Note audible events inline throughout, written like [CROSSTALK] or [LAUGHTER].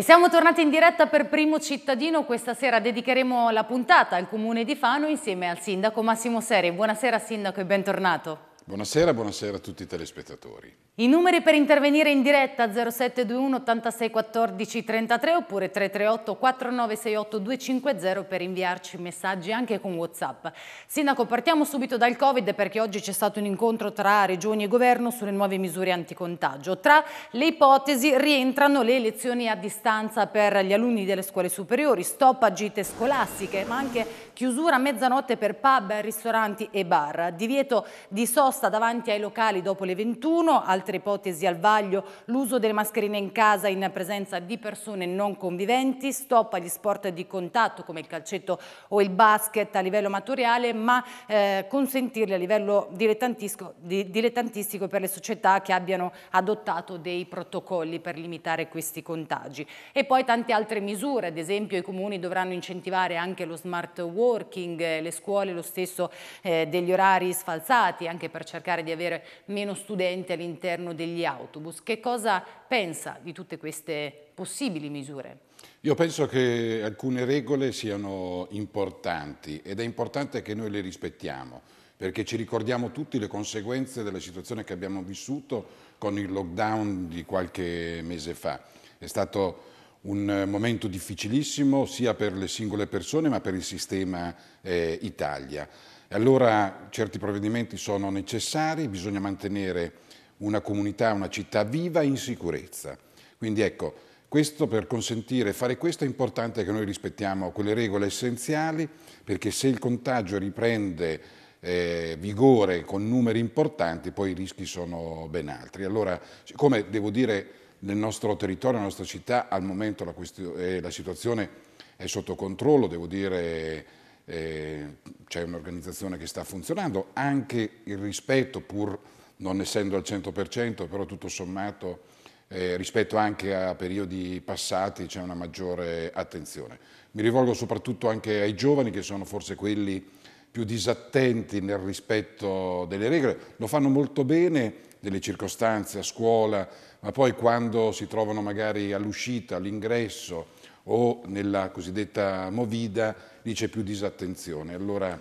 E siamo tornati in diretta per Primo Cittadino, questa sera dedicheremo la puntata al Comune di Fano insieme al Sindaco Massimo Seri. Buonasera Sindaco e bentornato. Buonasera, buonasera a tutti i telespettatori. I numeri per intervenire in diretta 0721 86 14 33 oppure 338 4968 250 per inviarci messaggi anche con Whatsapp. Sindaco, partiamo subito dal Covid perché oggi c'è stato un incontro tra regioni e governo sulle nuove misure anticontagio. Tra le ipotesi rientrano le lezioni a distanza per gli alunni delle scuole superiori, stop a gite scolastiche, ma anche chiusura a mezzanotte per pub, ristoranti e bar, divieto di social sosta davanti ai locali dopo le 21, altre ipotesi al vaglio, l'uso delle mascherine in casa in presenza di persone non conviventi, stop agli sport di contatto come il calcetto o il basket a livello amatoriale, ma eh, consentirli a livello dilettantistico, dilettantistico per le società che abbiano adottato dei protocolli per limitare questi contagi. E poi tante altre misure, ad esempio i comuni dovranno incentivare anche lo smart working, le scuole lo stesso eh, degli orari sfalsati anche per per cercare di avere meno studenti all'interno degli autobus. Che cosa pensa di tutte queste possibili misure? Io penso che alcune regole siano importanti ed è importante che noi le rispettiamo perché ci ricordiamo tutti le conseguenze della situazione che abbiamo vissuto con il lockdown di qualche mese fa. È stato un momento difficilissimo sia per le singole persone ma per il sistema eh, Italia. E allora certi provvedimenti sono necessari, bisogna mantenere una comunità, una città viva e in sicurezza. Quindi ecco, questo per consentire, fare questo è importante che noi rispettiamo quelle regole essenziali, perché se il contagio riprende eh, vigore con numeri importanti, poi i rischi sono ben altri. Allora, siccome devo dire, nel nostro territorio, nella nostra città, al momento la, eh, la situazione è sotto controllo, devo dire eh, c'è un'organizzazione che sta funzionando, anche il rispetto pur non essendo al 100%, però tutto sommato eh, rispetto anche a periodi passati c'è una maggiore attenzione. Mi rivolgo soprattutto anche ai giovani che sono forse quelli più disattenti nel rispetto delle regole, lo fanno molto bene nelle circostanze a scuola, ma poi quando si trovano magari all'uscita, all'ingresso o nella cosiddetta movida dice più disattenzione. Allora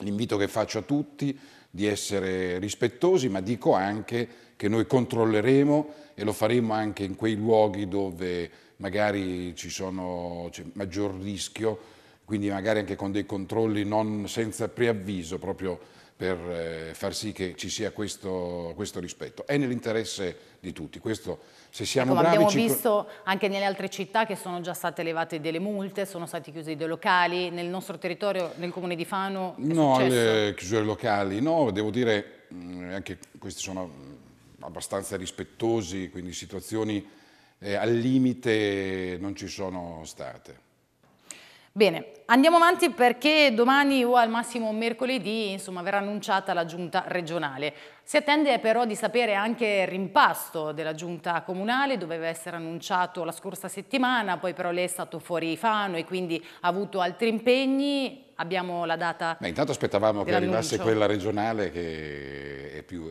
l'invito che faccio a tutti di essere rispettosi, ma dico anche che noi controlleremo e lo faremo anche in quei luoghi dove magari ci sono c'è maggior rischio, quindi magari anche con dei controlli non senza preavviso, proprio per eh, far sì che ci sia questo, questo rispetto. È nell'interesse di tutti, questo se siamo ecco, bravi, abbiamo ci... visto anche nelle altre città che sono già state elevate delle multe, sono stati chiusi dei locali, nel nostro territorio, nel comune di Fano No, successo? le chiusure locali, no, devo dire mm, anche questi sono mm, abbastanza rispettosi, quindi situazioni eh, al limite non ci sono state. Bene, andiamo avanti perché domani o al massimo mercoledì insomma, verrà annunciata la giunta regionale. Si attende però di sapere anche il rimpasto della giunta comunale, doveva essere annunciato la scorsa settimana, poi però lei è stato fuori Fano e quindi ha avuto altri impegni. Abbiamo la data. Ma intanto aspettavamo che arrivasse quella regionale che più,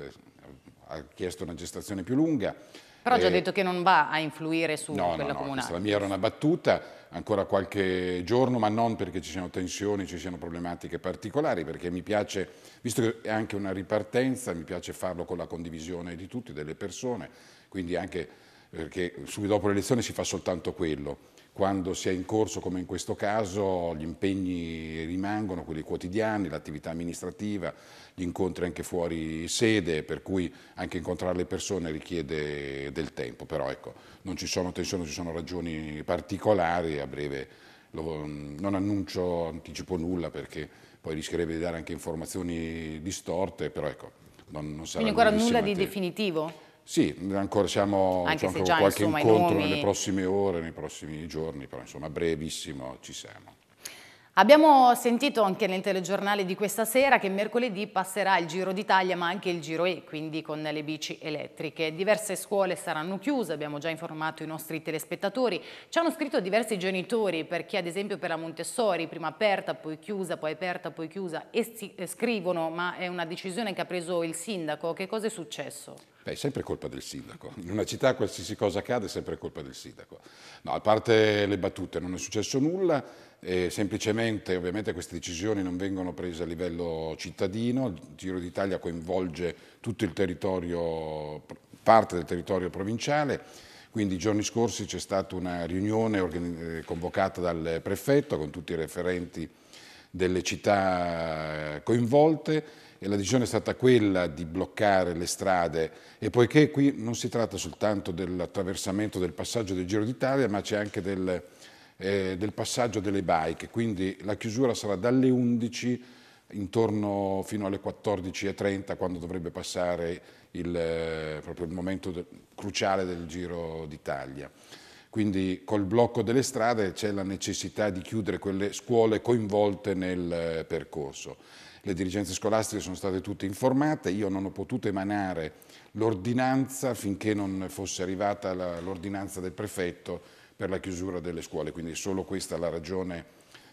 ha chiesto una gestazione più lunga. Però ha già eh, detto che non va a influire su no, quella no, comunale. No, la mia era una battuta ancora qualche giorno, ma non perché ci siano tensioni, ci siano problematiche particolari, perché mi piace, visto che è anche una ripartenza, mi piace farlo con la condivisione di tutti, delle persone, quindi anche perché subito dopo le elezioni si fa soltanto quello quando si è in corso, come in questo caso, gli impegni rimangono, quelli quotidiani, l'attività amministrativa, gli incontri anche fuori sede, per cui anche incontrare le persone richiede del tempo, però ecco, non ci sono tensioni, non ci sono ragioni particolari, a breve lo, non annuncio, anticipo nulla perché poi rischierebbe di dare anche informazioni distorte, però ecco, non, non sarà... Quindi ancora nulla di definitivo? Sì, ancora siamo Anche ancora già, qualche insomma, incontro nomi... nelle prossime ore, nei prossimi giorni, però insomma brevissimo ci siamo. Abbiamo sentito anche nel telegiornale di questa sera che mercoledì passerà il Giro d'Italia ma anche il Giro E, quindi con le bici elettriche. Diverse scuole saranno chiuse, abbiamo già informato i nostri telespettatori. Ci hanno scritto diversi genitori per chi ad esempio per la Montessori prima aperta, poi chiusa, poi aperta, poi chiusa e eh, scrivono ma è una decisione che ha preso il sindaco. Che cosa è successo? Beh, è sempre colpa del sindaco. In una città qualsiasi cosa accade è sempre colpa del sindaco. No, a parte le battute non è successo nulla, eh, semplicemente ovviamente queste decisioni non vengono prese a livello cittadino, il Giro d'Italia coinvolge tutto il territorio, parte del territorio provinciale, quindi i giorni scorsi c'è stata una riunione eh, convocata dal prefetto con tutti i referenti delle città eh, coinvolte, e la decisione è stata quella di bloccare le strade e poiché qui non si tratta soltanto dell'attraversamento del passaggio del Giro d'Italia ma c'è anche del, eh, del, passaggio delle bike, quindi la chiusura sarà dalle 11 intorno fino alle 14.30 quando dovrebbe passare il, eh, proprio il momento de cruciale del Giro d'Italia. Quindi col blocco delle strade c'è la necessità di chiudere quelle scuole coinvolte nel eh, percorso le dirigenze scolastiche sono state tutte informate, io non ho potuto emanare l'ordinanza finché non fosse arrivata l'ordinanza del prefetto per la chiusura delle scuole, quindi è solo questa la ragione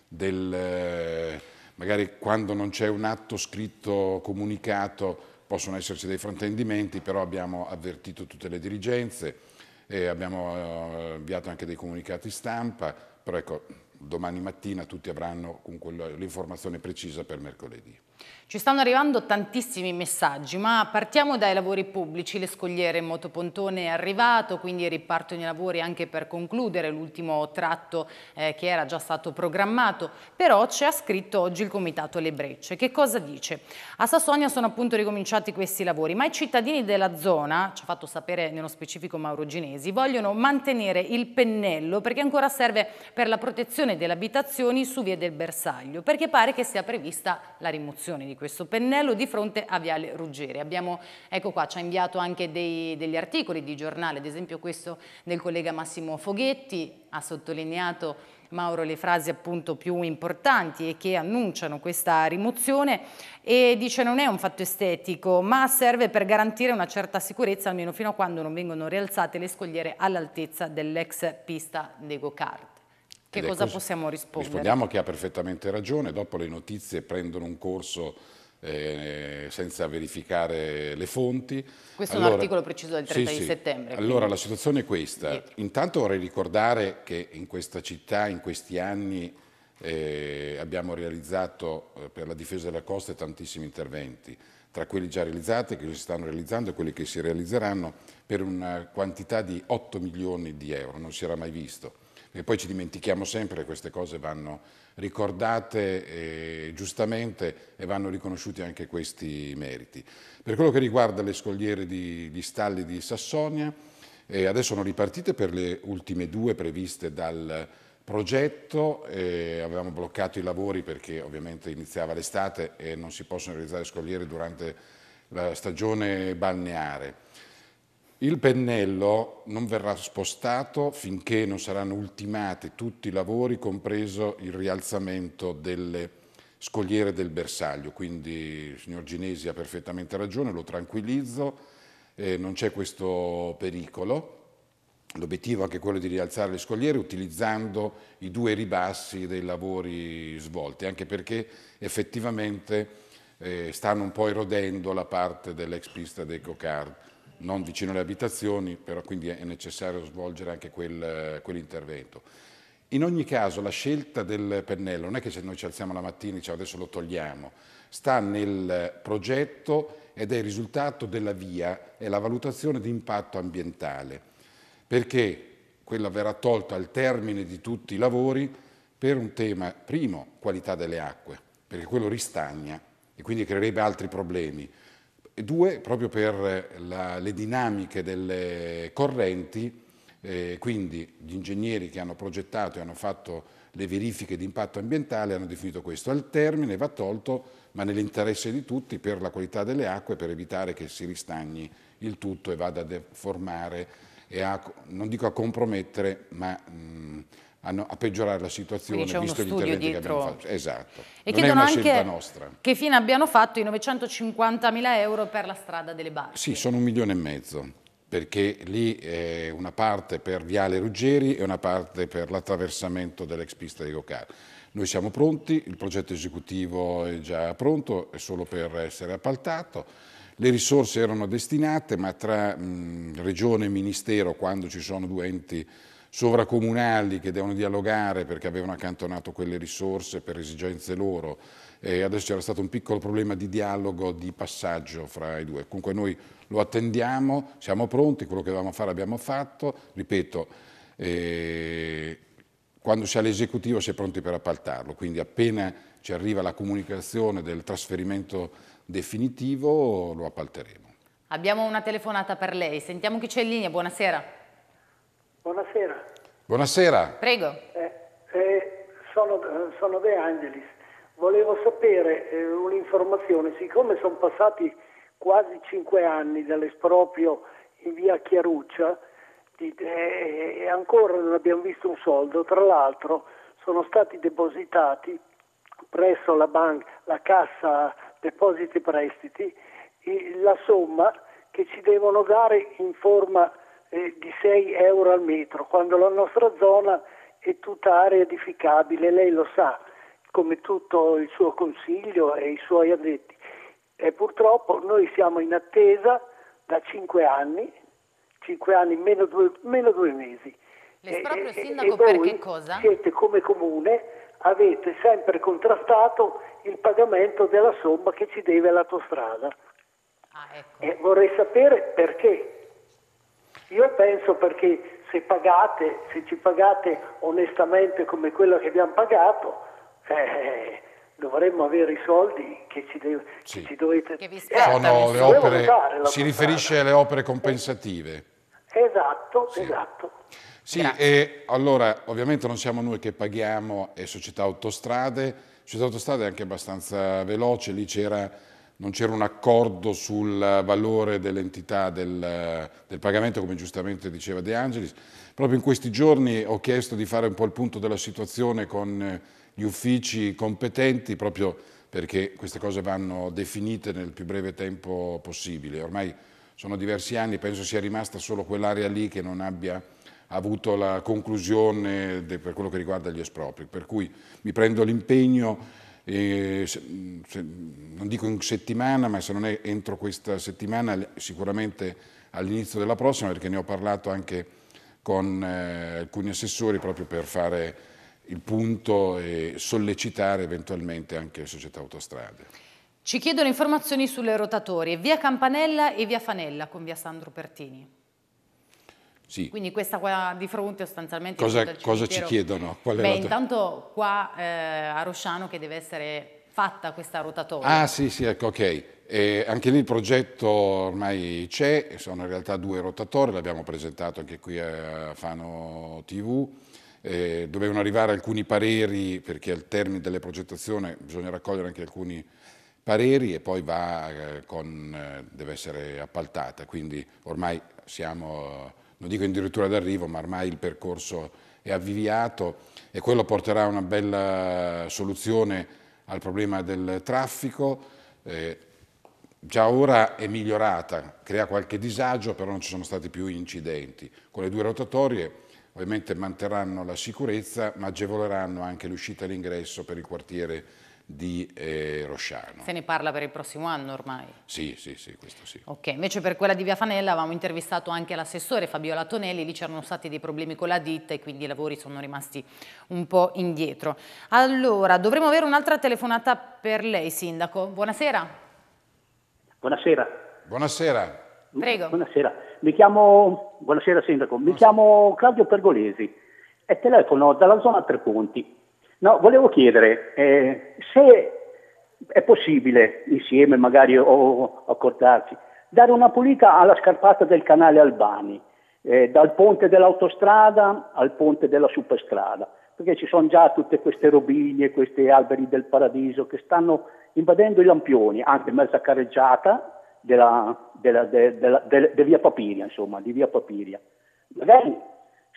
del... Eh, magari quando non c'è un atto scritto comunicato possono esserci dei fraintendimenti, però abbiamo avvertito tutte le dirigenze, abbiamo inviato eh, anche dei comunicati stampa, però ecco, domani mattina tutti avranno l'informazione precisa per mercoledì. Ci stanno arrivando tantissimi messaggi, ma partiamo dai lavori pubblici. Le scogliere in Motopontone è arrivato, quindi ripartono i lavori anche per concludere l'ultimo tratto eh, che era già stato programmato. Però ci ha scritto oggi il Comitato Le Brecce. Che cosa dice? A Sassonia sono appunto ricominciati questi lavori, ma i cittadini della zona, ci ha fatto sapere nello specifico Mauro Ginesi, vogliono mantenere il pennello perché ancora serve per la protezione delle abitazioni su via del bersaglio, perché pare che sia prevista la rimozione soluzioni di questo pennello di fronte a Viale Ruggeri. Abbiamo, ecco qua, ci ha inviato anche dei, degli articoli di giornale, ad esempio questo del collega Massimo Foghetti, ha sottolineato Mauro le frasi appunto più importanti e che annunciano questa rimozione e dice non è un fatto estetico ma serve per garantire una certa sicurezza almeno fino a quando non vengono rialzate le scogliere all'altezza dell'ex pista dei go-kart. Che cosa così. possiamo rispondere? Rispondiamo che ha perfettamente ragione, dopo le notizie prendono un corso eh, senza verificare le fonti. Questo allora, è un articolo preciso del 30 sì, di settembre. Sì. Allora la situazione è questa, dietro. intanto vorrei ricordare che in questa città in questi anni eh, abbiamo realizzato eh, per la difesa della costa tantissimi interventi, tra quelli già realizzati, che si stanno realizzando e quelli che si realizzeranno per una quantità di 8 milioni di euro, non si era mai visto perché poi ci dimentichiamo sempre, queste cose vanno ricordate eh, giustamente e vanno riconosciuti anche questi meriti. Per quello che riguarda le scogliere di, di Stalli di Sassonia, eh, adesso sono ripartite per le ultime due previste dal progetto, eh, avevamo bloccato i lavori perché ovviamente iniziava l'estate e non si possono realizzare scogliere durante la stagione balneare. Il pennello non verrà spostato finché non saranno ultimati tutti i lavori, compreso il rialzamento delle scogliere del bersaglio. Quindi il signor Ginesi ha perfettamente ragione, lo tranquillizzo, eh, non c'è questo pericolo. L'obiettivo è anche quello di rialzare le scogliere utilizzando i due ribassi dei lavori svolti, anche perché effettivamente eh, stanno un po' erodendo la parte dell'ex pista dei Cocard non vicino alle abitazioni, però quindi è necessario svolgere anche quel, quell'intervento. In ogni caso la scelta del pennello non è che se noi ci alziamo la mattina e diciamo adesso lo togliamo, sta nel progetto ed è il risultato della via e la valutazione di impatto ambientale, perché quella verrà tolta al termine di tutti i lavori per un tema, primo, qualità delle acque, perché quello ristagna e quindi creerebbe altri problemi e due proprio per la, le dinamiche delle correnti, eh, quindi gli ingegneri che hanno progettato e hanno fatto le verifiche di impatto ambientale hanno definito questo. Al termine va tolto, ma nell'interesse di tutti, per la qualità delle acque, per evitare che si ristagni il tutto e vada a deformare e a, non dico a compromettere, ma mh, mm, a, no, a, peggiorare la situazione visto gli interventi dietro. che abbiamo fatto. Esatto. E non chiedono anche che fine abbiano fatto i 950.000 euro per la strada delle barche. Sì, sono un milione e mezzo perché lì è eh, una parte per Viale Ruggeri e una parte per l'attraversamento dell'ex pista di Gocar. Noi siamo pronti, il progetto esecutivo è già pronto, è solo per essere appaltato. Le risorse erano destinate, ma tra mh, regione e ministero, quando ci sono due enti sovracomunali che devono dialogare perché avevano accantonato quelle risorse per esigenze loro e adesso c'era stato un piccolo problema di dialogo, di passaggio fra i due. Comunque noi lo attendiamo, siamo pronti, quello che dovevamo fare abbiamo fatto, ripeto, eh, quando si ha l'esecutivo si è pronti per appaltarlo, quindi appena ci arriva la comunicazione del trasferimento definitivo lo appalteremo. Abbiamo una telefonata per lei, sentiamo chi c'è in linea, buonasera. Buonasera. Buonasera. Prego. Eh, eh, sono, eh, sono, De Angelis. Volevo sapere eh, un'informazione. Siccome sono passati quasi cinque anni dall'esproprio in via Chiaruccia eh, e ancora non abbiamo visto un soldo, tra l'altro sono stati depositati presso la, banca, la cassa depositi e prestiti la somma che ci devono dare in forma eh, di 6 euro al metro, quando la nostra zona è tutta area edificabile, lei lo sa, come tutto il suo consiglio e i suoi addetti. E purtroppo noi siamo in attesa da 5 anni, 5 anni meno 2 mesi. L'esproprio e, sindaco e per che cosa? Siete come comune avete sempre contrastato il pagamento della somma che ci deve l'autostrada. Ah, ecco. vorrei sapere perché. Io penso perché se pagate, se ci pagate onestamente come quello che abbiamo pagato, eh, dovremmo avere i soldi che ci, de- sì. che ci dovete... Che vi eh, Sono eh, le opere, si riferisce alle opere compensative. Esatto, sì. esatto. Sì, Grazie. e allora ovviamente non siamo noi che paghiamo, è Società Autostrade, Società Autostrade è anche abbastanza veloce, lì c'era non c'era un accordo sul valore dell'entità del, del, pagamento, come giustamente diceva De Angelis. Proprio in questi giorni ho chiesto di fare un po' il punto della situazione con eh, gli uffici competenti, proprio perché queste cose vanno definite nel più breve tempo possibile. Ormai sono diversi anni, penso sia rimasta solo quell'area lì che non abbia avuto la conclusione de, per quello che riguarda gli espropri. Per cui mi prendo l'impegno e se, se, non dico in settimana, ma se non è entro questa settimana, sicuramente all'inizio della prossima, perché ne ho parlato anche con eh, alcuni assessori proprio per fare il punto e sollecitare eventualmente anche le società autostrade. Ci chiedono informazioni sulle rotatorie, via Campanella e via Fanella con via Sandro Pertini. Sì. Quindi questa qua di fronte sostanzialmente... Cosa, cosa ci chiedono? Qual Beh, intanto qua eh, a Rosciano che deve essere fatta questa rotatoria. Ah sì, sì, ecco, ok. E anche lì il progetto ormai c'è, sono in realtà due rotatori, l'abbiamo presentato anche qui a Fano TV. Eh, dovevano arrivare alcuni pareri, perché al termine delle progettazioni bisogna raccogliere anche alcuni pareri e poi va eh, con, eh, deve essere appaltata, quindi ormai siamo non dico addirittura d'arrivo, ma ormai il percorso è avviviato e quello porterà a una bella soluzione al problema del traffico. Eh, già ora è migliorata, crea qualche disagio, però non ci sono stati più incidenti. Con le due rotatorie ovviamente manterranno la sicurezza, ma agevoleranno anche l'uscita e l'ingresso per il quartiere di eh, Rosciano. Se ne parla per il prossimo anno ormai? Sì, sì, sì, questo sì. Ok, invece per quella di Via Fanella avevamo intervistato anche l'assessore Fabiola Tonelli, lì c'erano stati dei problemi con la ditta e quindi i lavori sono rimasti un po' indietro. Allora, dovremmo avere un'altra telefonata per lei, Sindaco. Buonasera. Buonasera. Buonasera. Prego. Buonasera. Mi chiamo, buonasera Sindaco, mi buonasera. chiamo Claudio Pergolesi e telefono dalla zona Tre Ponti. No, volevo chiedere eh, se è possibile, insieme magari o accordarci, dare una pulita alla scarpata del canale Albani, eh, dal ponte dell'autostrada al ponte della superstrada, perché ci sono già tutte queste robigne, questi alberi del paradiso che stanno invadendo i lampioni, anche mezza carreggiata della, della, della, de, de via Papiria, insomma, di via Papiria. Magari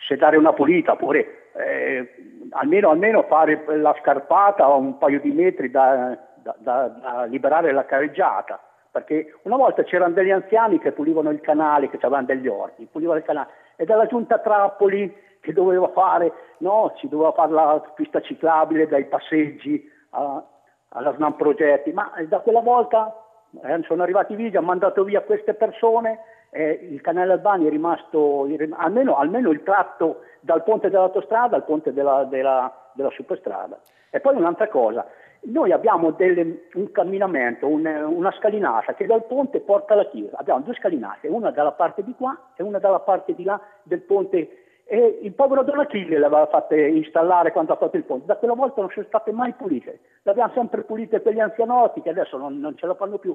se dare una pulita, oppure eh, almeno, almeno, fare la scarpata a un paio di metri da, da, da, da liberare la carreggiata perché una volta c'erano degli anziani che pulivano il canale, che avevano degli orti, pulivano il canale, ed era giunta Trappoli che doveva fare, no, ci doveva fare la pista ciclabile dai passeggi a, alla Snam Progetti, ma da quella volta eh, sono arrivati via, hanno mandato via queste persone eh, il canale Albani è rimasto almeno, almeno, il tratto dal ponte dell'autostrada al ponte della, della, della superstrada. E poi un'altra cosa, noi abbiamo delle, un camminamento, un, una scalinata che dal ponte porta alla chiesa, abbiamo due scalinate, una dalla parte di qua e una dalla parte di là del ponte e il povero Don Achille l'aveva fatta installare quando ha fatto il ponte, da quella volta non sono state mai pulite, l'abbiamo sempre pulite per gli anzianotti che adesso non, non ce la fanno più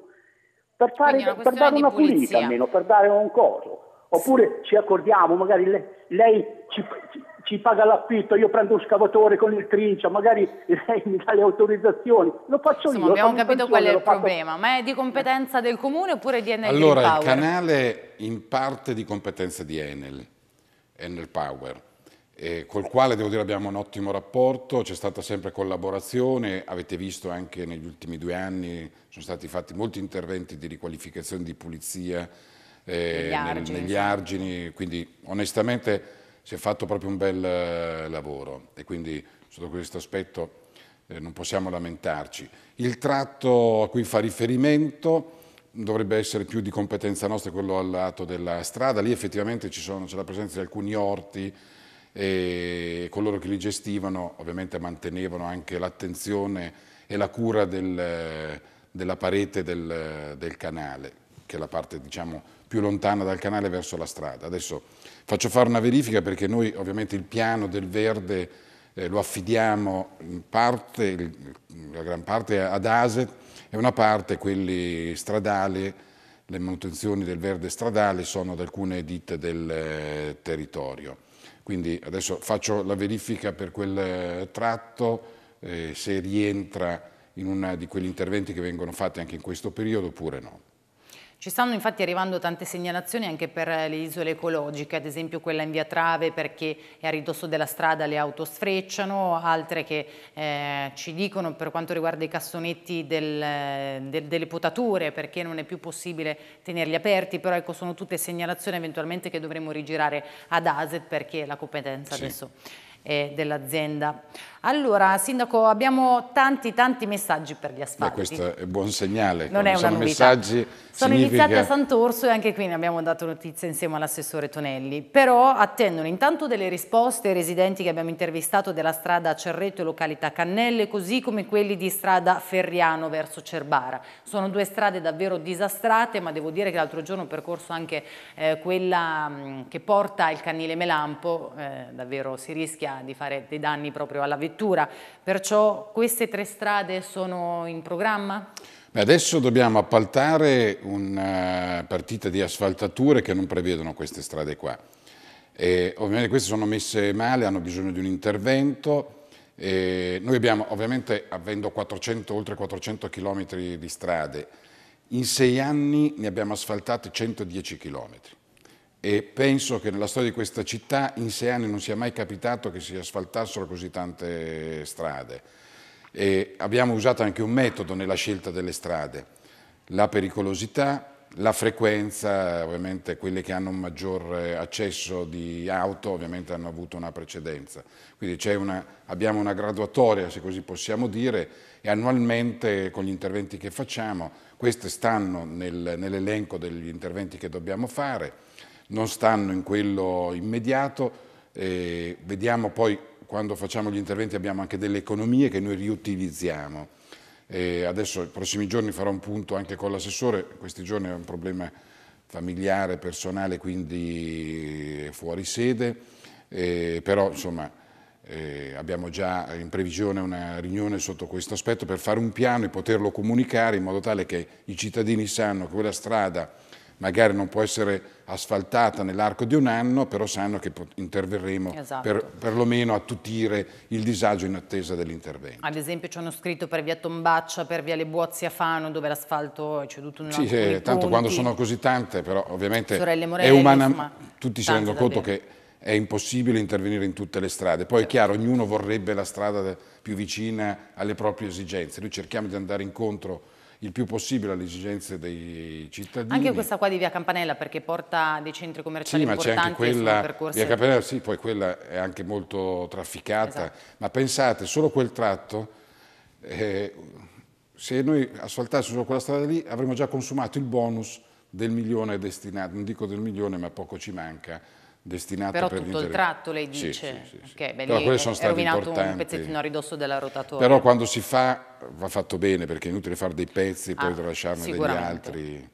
per, fare, per dare una pulita pulizia. almeno, per dare un coso. Oppure ci accordiamo, magari lei, lei ci, ci, ci, paga l'affitto, io prendo un scavatore con il trincia, magari lei mi dà le autorizzazioni, lo faccio Insomma, io. Abbiamo capito qual è il problema, fatto... ma è di competenza del comune oppure di Enel Power? Allora, il canale in parte di competenza di Enel, Enel Power, eh, col quale devo dire abbiamo un ottimo rapporto, c'è stata sempre collaborazione, avete visto anche negli ultimi due anni sono stati fatti molti interventi di riqualificazione di pulizia eh, negli, argini, negli argini, quindi onestamente si è fatto proprio un bel eh, lavoro e quindi sotto questo aspetto eh, non possiamo lamentarci. Il tratto a cui fa riferimento dovrebbe essere più di competenza nostra quello al lato della strada, lì effettivamente c'è la presenza di alcuni orti e coloro che li gestivano ovviamente mantenevano anche l'attenzione e la cura del, della parete del, del, canale, che è la parte diciamo, più lontana dal canale verso la strada. Adesso faccio fare una verifica perché noi ovviamente il piano del verde eh, lo affidiamo in parte, la gran parte ad ASE e una parte quelli stradali, le manutenzioni del verde stradale sono ad alcune ditte del eh, territorio. Quindi adesso faccio la verifica per quel eh, tratto, eh, se rientra in uno di quegli interventi che vengono fatti anche in questo periodo oppure no. Ci stanno infatti arrivando tante segnalazioni anche per le isole ecologiche, ad esempio quella in via Trave perché è a ridosso della strada le auto sfrecciano, altre che eh, ci dicono per quanto riguarda i cassonetti del, del, delle potature perché non è più possibile tenerli aperti, però ecco sono tutte segnalazioni eventualmente che dovremo rigirare ad ASET perché la competenza sì. adesso è dell'azienda. Allora, Sindaco, abbiamo tanti tanti messaggi per gli asfalti. Beh, questo è buon segnale. Non Quando è una novità. Sono significa... iniziati a Sant'Orso e anche qui ne abbiamo dato notizia insieme all'assessore Tonelli. Però attendono intanto delle risposte ai residenti che abbiamo intervistato della strada Cerreto e località Cannelle, così come quelli di strada Ferriano verso Cerbara. Sono due strade davvero disastrate, ma devo dire che l'altro giorno ho percorso anche eh, quella mh, che porta il Cannile Melampo, eh, davvero si rischia di fare dei danni proprio alla vita vettura. Perciò queste tre strade sono in programma? Beh, adesso dobbiamo appaltare una eh, partita di asfaltature che non prevedono queste strade qua. E ovviamente queste sono messe male, hanno bisogno di un intervento. E noi abbiamo, ovviamente, avendo 400, oltre 400 km di strade, in sei anni ne abbiamo asfaltate 110 chilometri e penso che nella storia di questa città in sei anni non sia mai capitato che si asfaltassero così tante strade. E abbiamo usato anche un metodo nella scelta delle strade, la pericolosità, la frequenza, ovviamente quelle che hanno un maggior eh, accesso di auto ovviamente hanno avuto una precedenza. Quindi una, abbiamo una graduatoria, se così possiamo dire, e annualmente con gli interventi che facciamo, queste stanno nel, nell'elenco degli interventi che dobbiamo fare, non stanno in quello immediato. Eh, vediamo poi quando facciamo gli interventi abbiamo anche delle economie che noi riutilizziamo. Eh, adesso, i prossimi giorni farò un punto anche con l'assessore, questi giorni è un problema familiare, personale, quindi fuori sede, eh, però insomma eh, abbiamo già in previsione una riunione sotto questo aspetto per fare un piano e poterlo comunicare in modo tale che i cittadini sanno che quella strada magari non può essere asfaltata nell'arco di un anno, però sanno che interverremo esatto. per, perlomeno attutire il disagio in attesa dell'intervento. Ad esempio ci hanno scritto per via Tombaccia, per via Le Buozzi a Fano, dove l'asfalto è ceduto in un Sì, sì eh, tanto quando sono così tante, però ovviamente Morelli, è umana, insomma, tutti si rendono conto che è impossibile intervenire in tutte le strade. Poi è certo. chiaro, ognuno vorrebbe la strada più vicina alle proprie esigenze. Noi cerchiamo di andare incontro il più possibile alle esigenze dei cittadini. Anche questa qua di Via Campanella perché porta dei centri commerciali sì, importanti. Sì, ma c'è anche quella, Via Campanella sì, poi quella è anche molto trafficata, esatto. ma pensate, solo quel tratto, eh, se noi asfaltassimo quella strada lì avremmo già consumato il bonus del milione destinato, non dico del milione ma poco ci manca, destinata Però per tutto il tratto lei dice, sì, sì, sì, okay, beh, Però lì sono è rovinato importanti. un pezzettino a ridosso della rotatoria. Però quando si fa va fatto bene perché è inutile fare dei pezzi e ah, poi tralasciarne degli altri.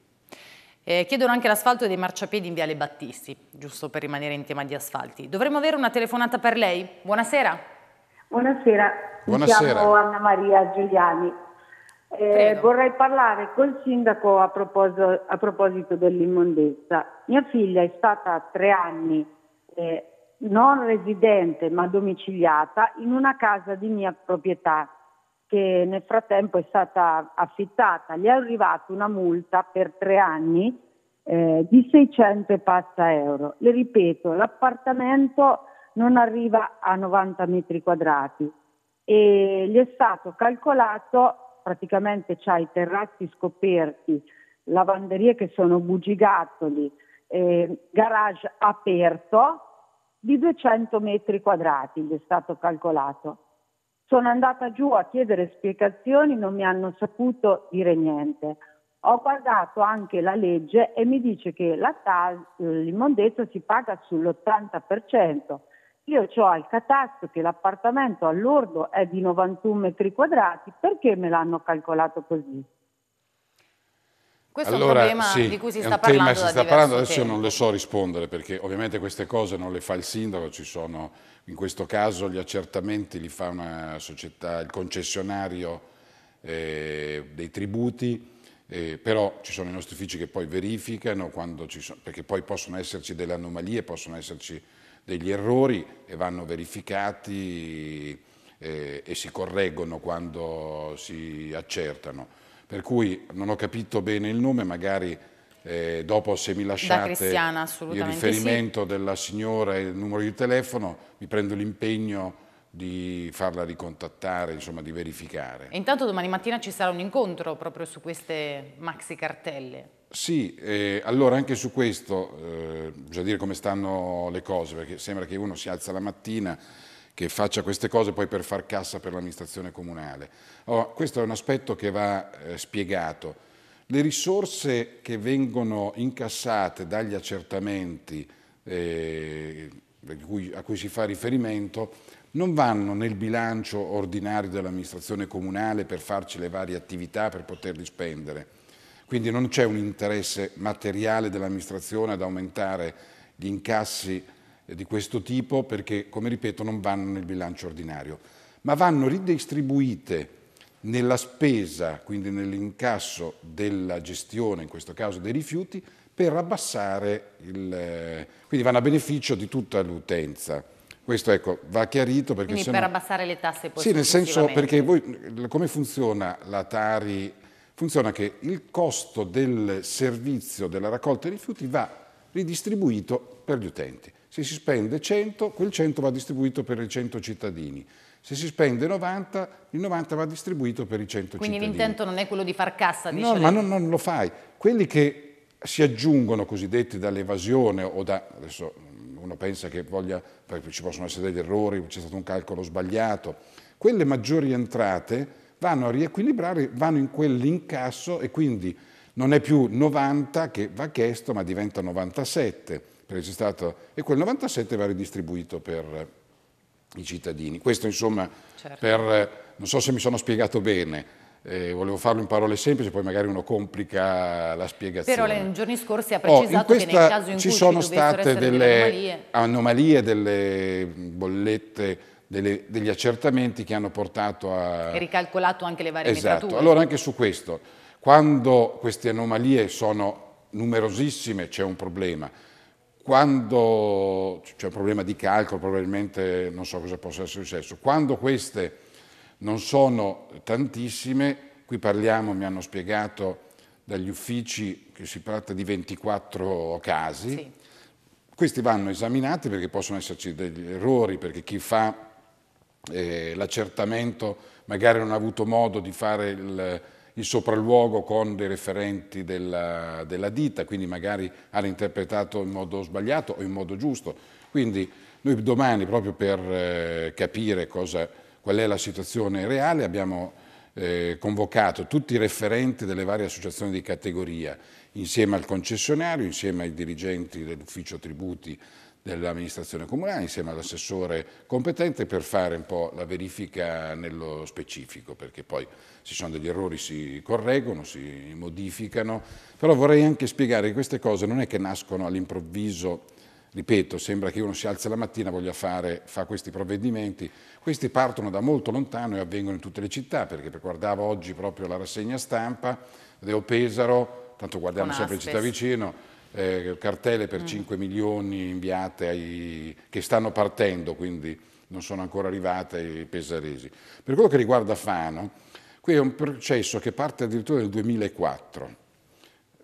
Eh, chiedono anche l'asfalto dei marciapiedi in Viale Battisti, giusto per rimanere in tema di asfalti. Dovremmo avere una telefonata per lei. Buonasera. Buonasera, Buonasera. mi chiamo Anna Maria Giuliani. Eh, vorrei parlare col sindaco a proposito, a proposito dell'immondezza. Mia figlia è stata tre anni eh, non residente ma domiciliata in una casa di mia proprietà che nel frattempo è stata affittata. Gli è arrivata una multa per tre anni eh, di 600 e passa euro. Le ripeto, l'appartamento non arriva a 90 metri quadrati e gli è stato calcolato, praticamente c'ha i terrazzi scoperti, lavanderie che sono bugigattoli, eh, garage aperto di 200 metri quadrati, gli è stato calcolato. Sono andata giù a chiedere spiegazioni, non mi hanno saputo dire niente. Ho guardato anche la legge e mi dice che la TAS, l'immondezza si paga sull'80%. Io ho al catasto che l'appartamento all'ordo è di 91 metri quadrati, perché me l'hanno calcolato così? Questo allora, è un problema sì, di cui si sta parlando. Si sta parlando adesso tempo. io non le so rispondere perché ovviamente queste cose non le fa il sindaco, ci sono in questo caso gli accertamenti li fa una società, il concessionario eh, dei tributi, eh, però ci sono i nostri uffici che poi verificano sono, perché poi possono esserci delle anomalie, possono esserci degli errori e vanno verificati eh, e si correggono quando si accertano. Per cui non ho capito bene il nome, magari eh, dopo se mi lasciate il riferimento sì. della signora e il numero di telefono, mi prendo l'impegno di farla ricontattare, insomma di verificare. E intanto domani mattina ci sarà un incontro proprio su queste maxi cartelle. Sì, eh, allora anche su questo eh, bisogna dire come stanno le cose, perché sembra che uno si alza la mattina che faccia queste cose poi per far cassa per l'amministrazione comunale. Allora, questo è un aspetto che va eh, spiegato. Le risorse che vengono incassate dagli accertamenti eh, a cui si fa riferimento non vanno nel bilancio ordinario dell'amministrazione comunale per farci le varie attività, per poterli spendere. Quindi non c'è un interesse materiale dell'amministrazione ad aumentare gli incassi eh, di questo tipo perché, come ripeto, non vanno nel bilancio ordinario, ma vanno ridistribuite nella spesa, quindi nell'incasso della gestione, in questo caso dei rifiuti, per abbassare il... Eh, quindi vanno a beneficio di tutta l'utenza. Questo ecco, va chiarito perché... Quindi per abbassare le tasse poi Sì, nel senso perché voi, come funziona la Tari? Funziona che il costo del servizio della raccolta dei rifiuti va ridistribuito per gli utenti. Se si spende 100, quel 100 va distribuito per i 100 cittadini. Se si spende 90, il 90 va distribuito per i 100 Quindi cittadini. Quindi l'intento non è quello di far cassa, dice No, lei. ma non, non, lo fai. Quelli che si aggiungono, cosiddetti dall'evasione o da... Adesso uno pensa che voglia... perché ci possono essere degli errori, c'è stato un calcolo sbagliato. Quelle maggiori entrate vanno a riequilibrare, vanno in quell'incasso e quindi non è più 90 che va chiesto ma diventa 97 stato, e quel 97 va ridistribuito per eh, i cittadini. Questo insomma, certo. per, eh, non so se mi sono spiegato bene, eh, volevo farlo in parole semplici, poi magari uno complica la spiegazione. Però nei giorni scorsi ha oh, precisato oh, che nel caso in ci cui sono state delle, delle anomalie. anomalie, delle bollette, delle, degli accertamenti che hanno portato a... E ricalcolato anche le varie esatto. Metrature. Allora anche su questo, quando queste anomalie sono numerosissime c'è un problema, quando c'è un problema di calcolo, probabilmente non so cosa possa essere successo, quando queste non sono tantissime, qui parliamo, mi hanno spiegato dagli uffici che si tratta di 24 casi, sì. questi vanno esaminati perché possono esserci degli errori, perché chi fa eh, l'accertamento magari non ha avuto modo di fare il il sopralluogo con dei referenti della, della ditta, quindi magari hanno interpretato in modo sbagliato o in modo giusto. Quindi noi domani, proprio per eh, capire cosa, qual è la situazione reale, abbiamo eh, convocato tutti i referenti delle varie associazioni di categoria, insieme al concessionario, insieme ai dirigenti dell'ufficio tributi dell'amministrazione comunale insieme all'assessore competente per fare un po' la verifica nello specifico, perché poi se ci sono degli errori, si correggono, si modificano, però vorrei anche spiegare che queste cose non è che nascono all'improvviso ripeto, sembra che uno si alza la mattina e voglia fare, fa questi provvedimenti, questi partono da molto lontano e avvengono in tutte le città, perché guardavo oggi proprio la rassegna stampa, Deo Pesaro, tanto guardiamo Con sempre Aspes. città vicino, eh, cartelle per mm. 5 milioni inviate ai, che stanno partendo, quindi non sono ancora arrivate ai pesaresi. Per quello che riguarda Fano, qui è un processo che parte addirittura nel 2004,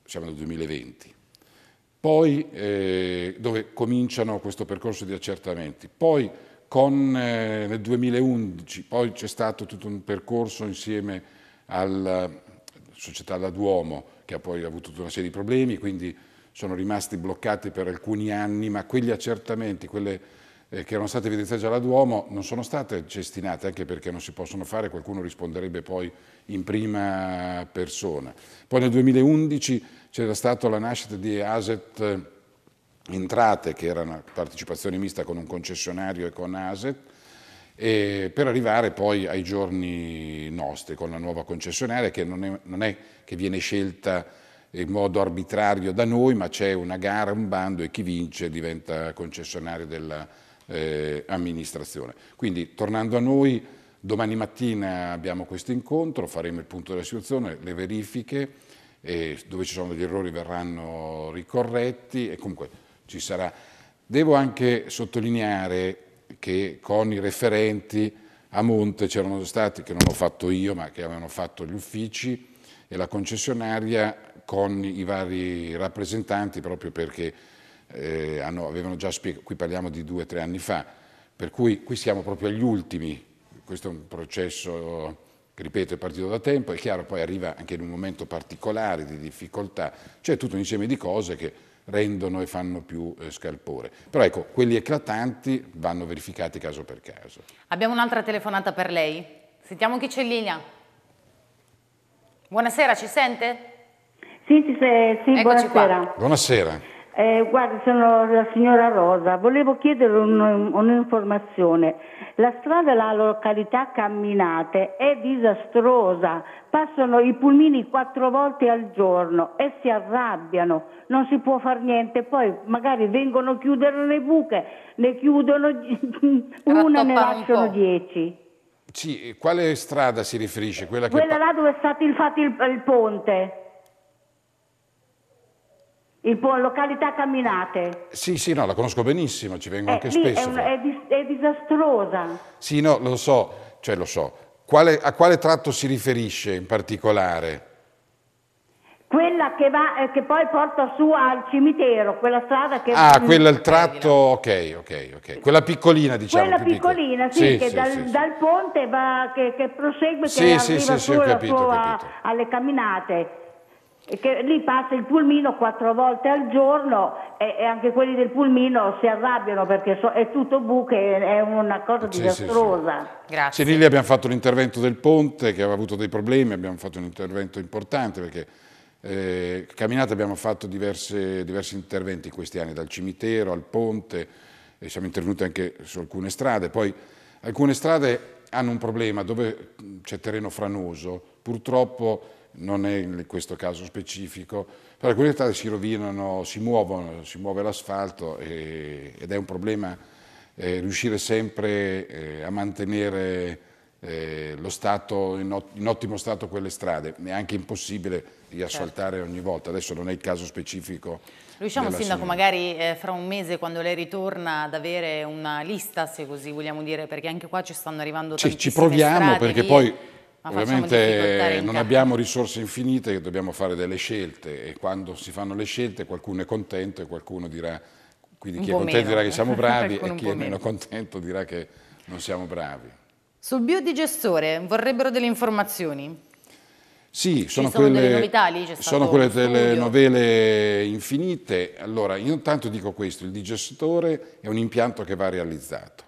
siamo nel 2020, poi eh, dove cominciano questo percorso di accertamenti, poi con, eh, nel 2011, poi c'è stato tutto un percorso insieme alla eh, società La Duomo, che ha poi avuto tutta una serie di problemi, quindi sono rimasti bloccati per alcuni anni, ma quegli accertamenti, quelle eh, che erano state evidenziate già da Duomo, non sono state cestinate, anche perché non si possono fare, qualcuno risponderebbe poi in prima persona. Poi nel 2011 c'era stata la nascita di ASET eh, Entrate, che era una partecipazione mista con un concessionario e con ASET, e per arrivare poi ai giorni nostri con la nuova concessionaria che non è, non è che viene scelta in modo arbitrario da noi, ma c'è una gara, un bando e chi vince diventa concessionario dell'amministrazione. Eh, Quindi tornando a noi, domani mattina abbiamo questo incontro, faremo il punto della situazione, le verifiche, eh, dove ci sono degli errori verranno ricorretti e comunque ci sarà. Devo anche sottolineare che con i referenti a Monte c'erano stati, che non ho fatto io, ma che avevano fatto gli uffici, e la concessionaria con i vari rappresentanti proprio perché eh, hanno, avevano già spiegato, qui parliamo di due o tre anni fa, per cui qui siamo proprio agli ultimi, questo è un processo che ripeto è partito da tempo, è chiaro poi arriva anche in un momento particolare di difficoltà, c'è cioè tutto un insieme di cose che rendono e fanno più eh, scalpore. Però ecco, quelli eclatanti vanno verificati caso per caso. Abbiamo un'altra telefonata per lei, sentiamo chi c'è in linea. Buonasera, ci sente? Sì, sì, sì buonasera. Buonasera. Eh, guardi, sono la signora Rosa. Volevo chiedere un, un'informazione. La strada alla località Camminate è disastrosa. Passano i pulmini quattro volte al giorno e si arrabbiano. Non si può fare niente. Poi magari vengono a chiudere le buche, [LAUGHS] ne chiudono una, ne lasciano dieci. Sì, quale strada si riferisce? Quella, Quella che... là dove è stato il, fatto il, il ponte. In località Camminate. Sì, sì, no, la conosco benissimo, ci vengo eh, anche spesso. È, un, è, dis è, disastrosa. Sì, no, lo so, cioè lo so. Quale, a quale tratto si riferisce in particolare? Quella che, va, eh, che poi porta su al cimitero, quella strada che... Ah, mm. quella il tratto, ok, ok, ok. Quella piccolina, diciamo. Quella piccolina, sì, sì che sì, dal, sì, dal, ponte va, che, che prosegue, sì, che sì, arriva sì, su, ho capito, ho A, alle camminate. E che lì passa il pulmino quattro volte al giorno e, e anche quelli del pulmino si arrabbiano perché so, è tutto buche, è una cosa sì, disastrosa. Sì, sì. Grazie. Sì, lì abbiamo fatto l'intervento del ponte che aveva avuto dei problemi, abbiamo fatto un intervento importante perché eh, camminate abbiamo fatto diverse, diversi interventi in questi anni, dal cimitero al ponte, e siamo intervenuti anche su alcune strade. Poi alcune strade hanno un problema dove c'è terreno franoso, purtroppo non è in questo caso specifico, però alcune strade si rovinano, si muovono, si muove l'asfalto ed è un problema eh, riuscire sempre eh, a mantenere eh, lo stato, in, in, ottimo stato quelle strade, è anche impossibile riasfaltare certo. ogni volta, adesso non è il caso specifico. Riusciamo Sindaco signora. magari eh, fra un mese quando lei ritorna ad avere una lista, se così vogliamo dire, perché anche qua ci stanno arrivando tantissime ci, tantissime Ci proviamo strade, perché via. poi Ovviamente non abbiamo risorse infinite, dobbiamo fare delle scelte e quando si fanno le scelte qualcuno è contento e qualcuno dirà, quindi chi è contento meno. dirà che siamo [LAUGHS] bravi e chi è meno, contento dirà che non siamo bravi. Sul biodigestore vorrebbero delle informazioni? Sì, sono, sono, quelle, novità, sono quelle telenovele infinite. Allora, io intanto dico questo, il digestore è un impianto che va realizzato.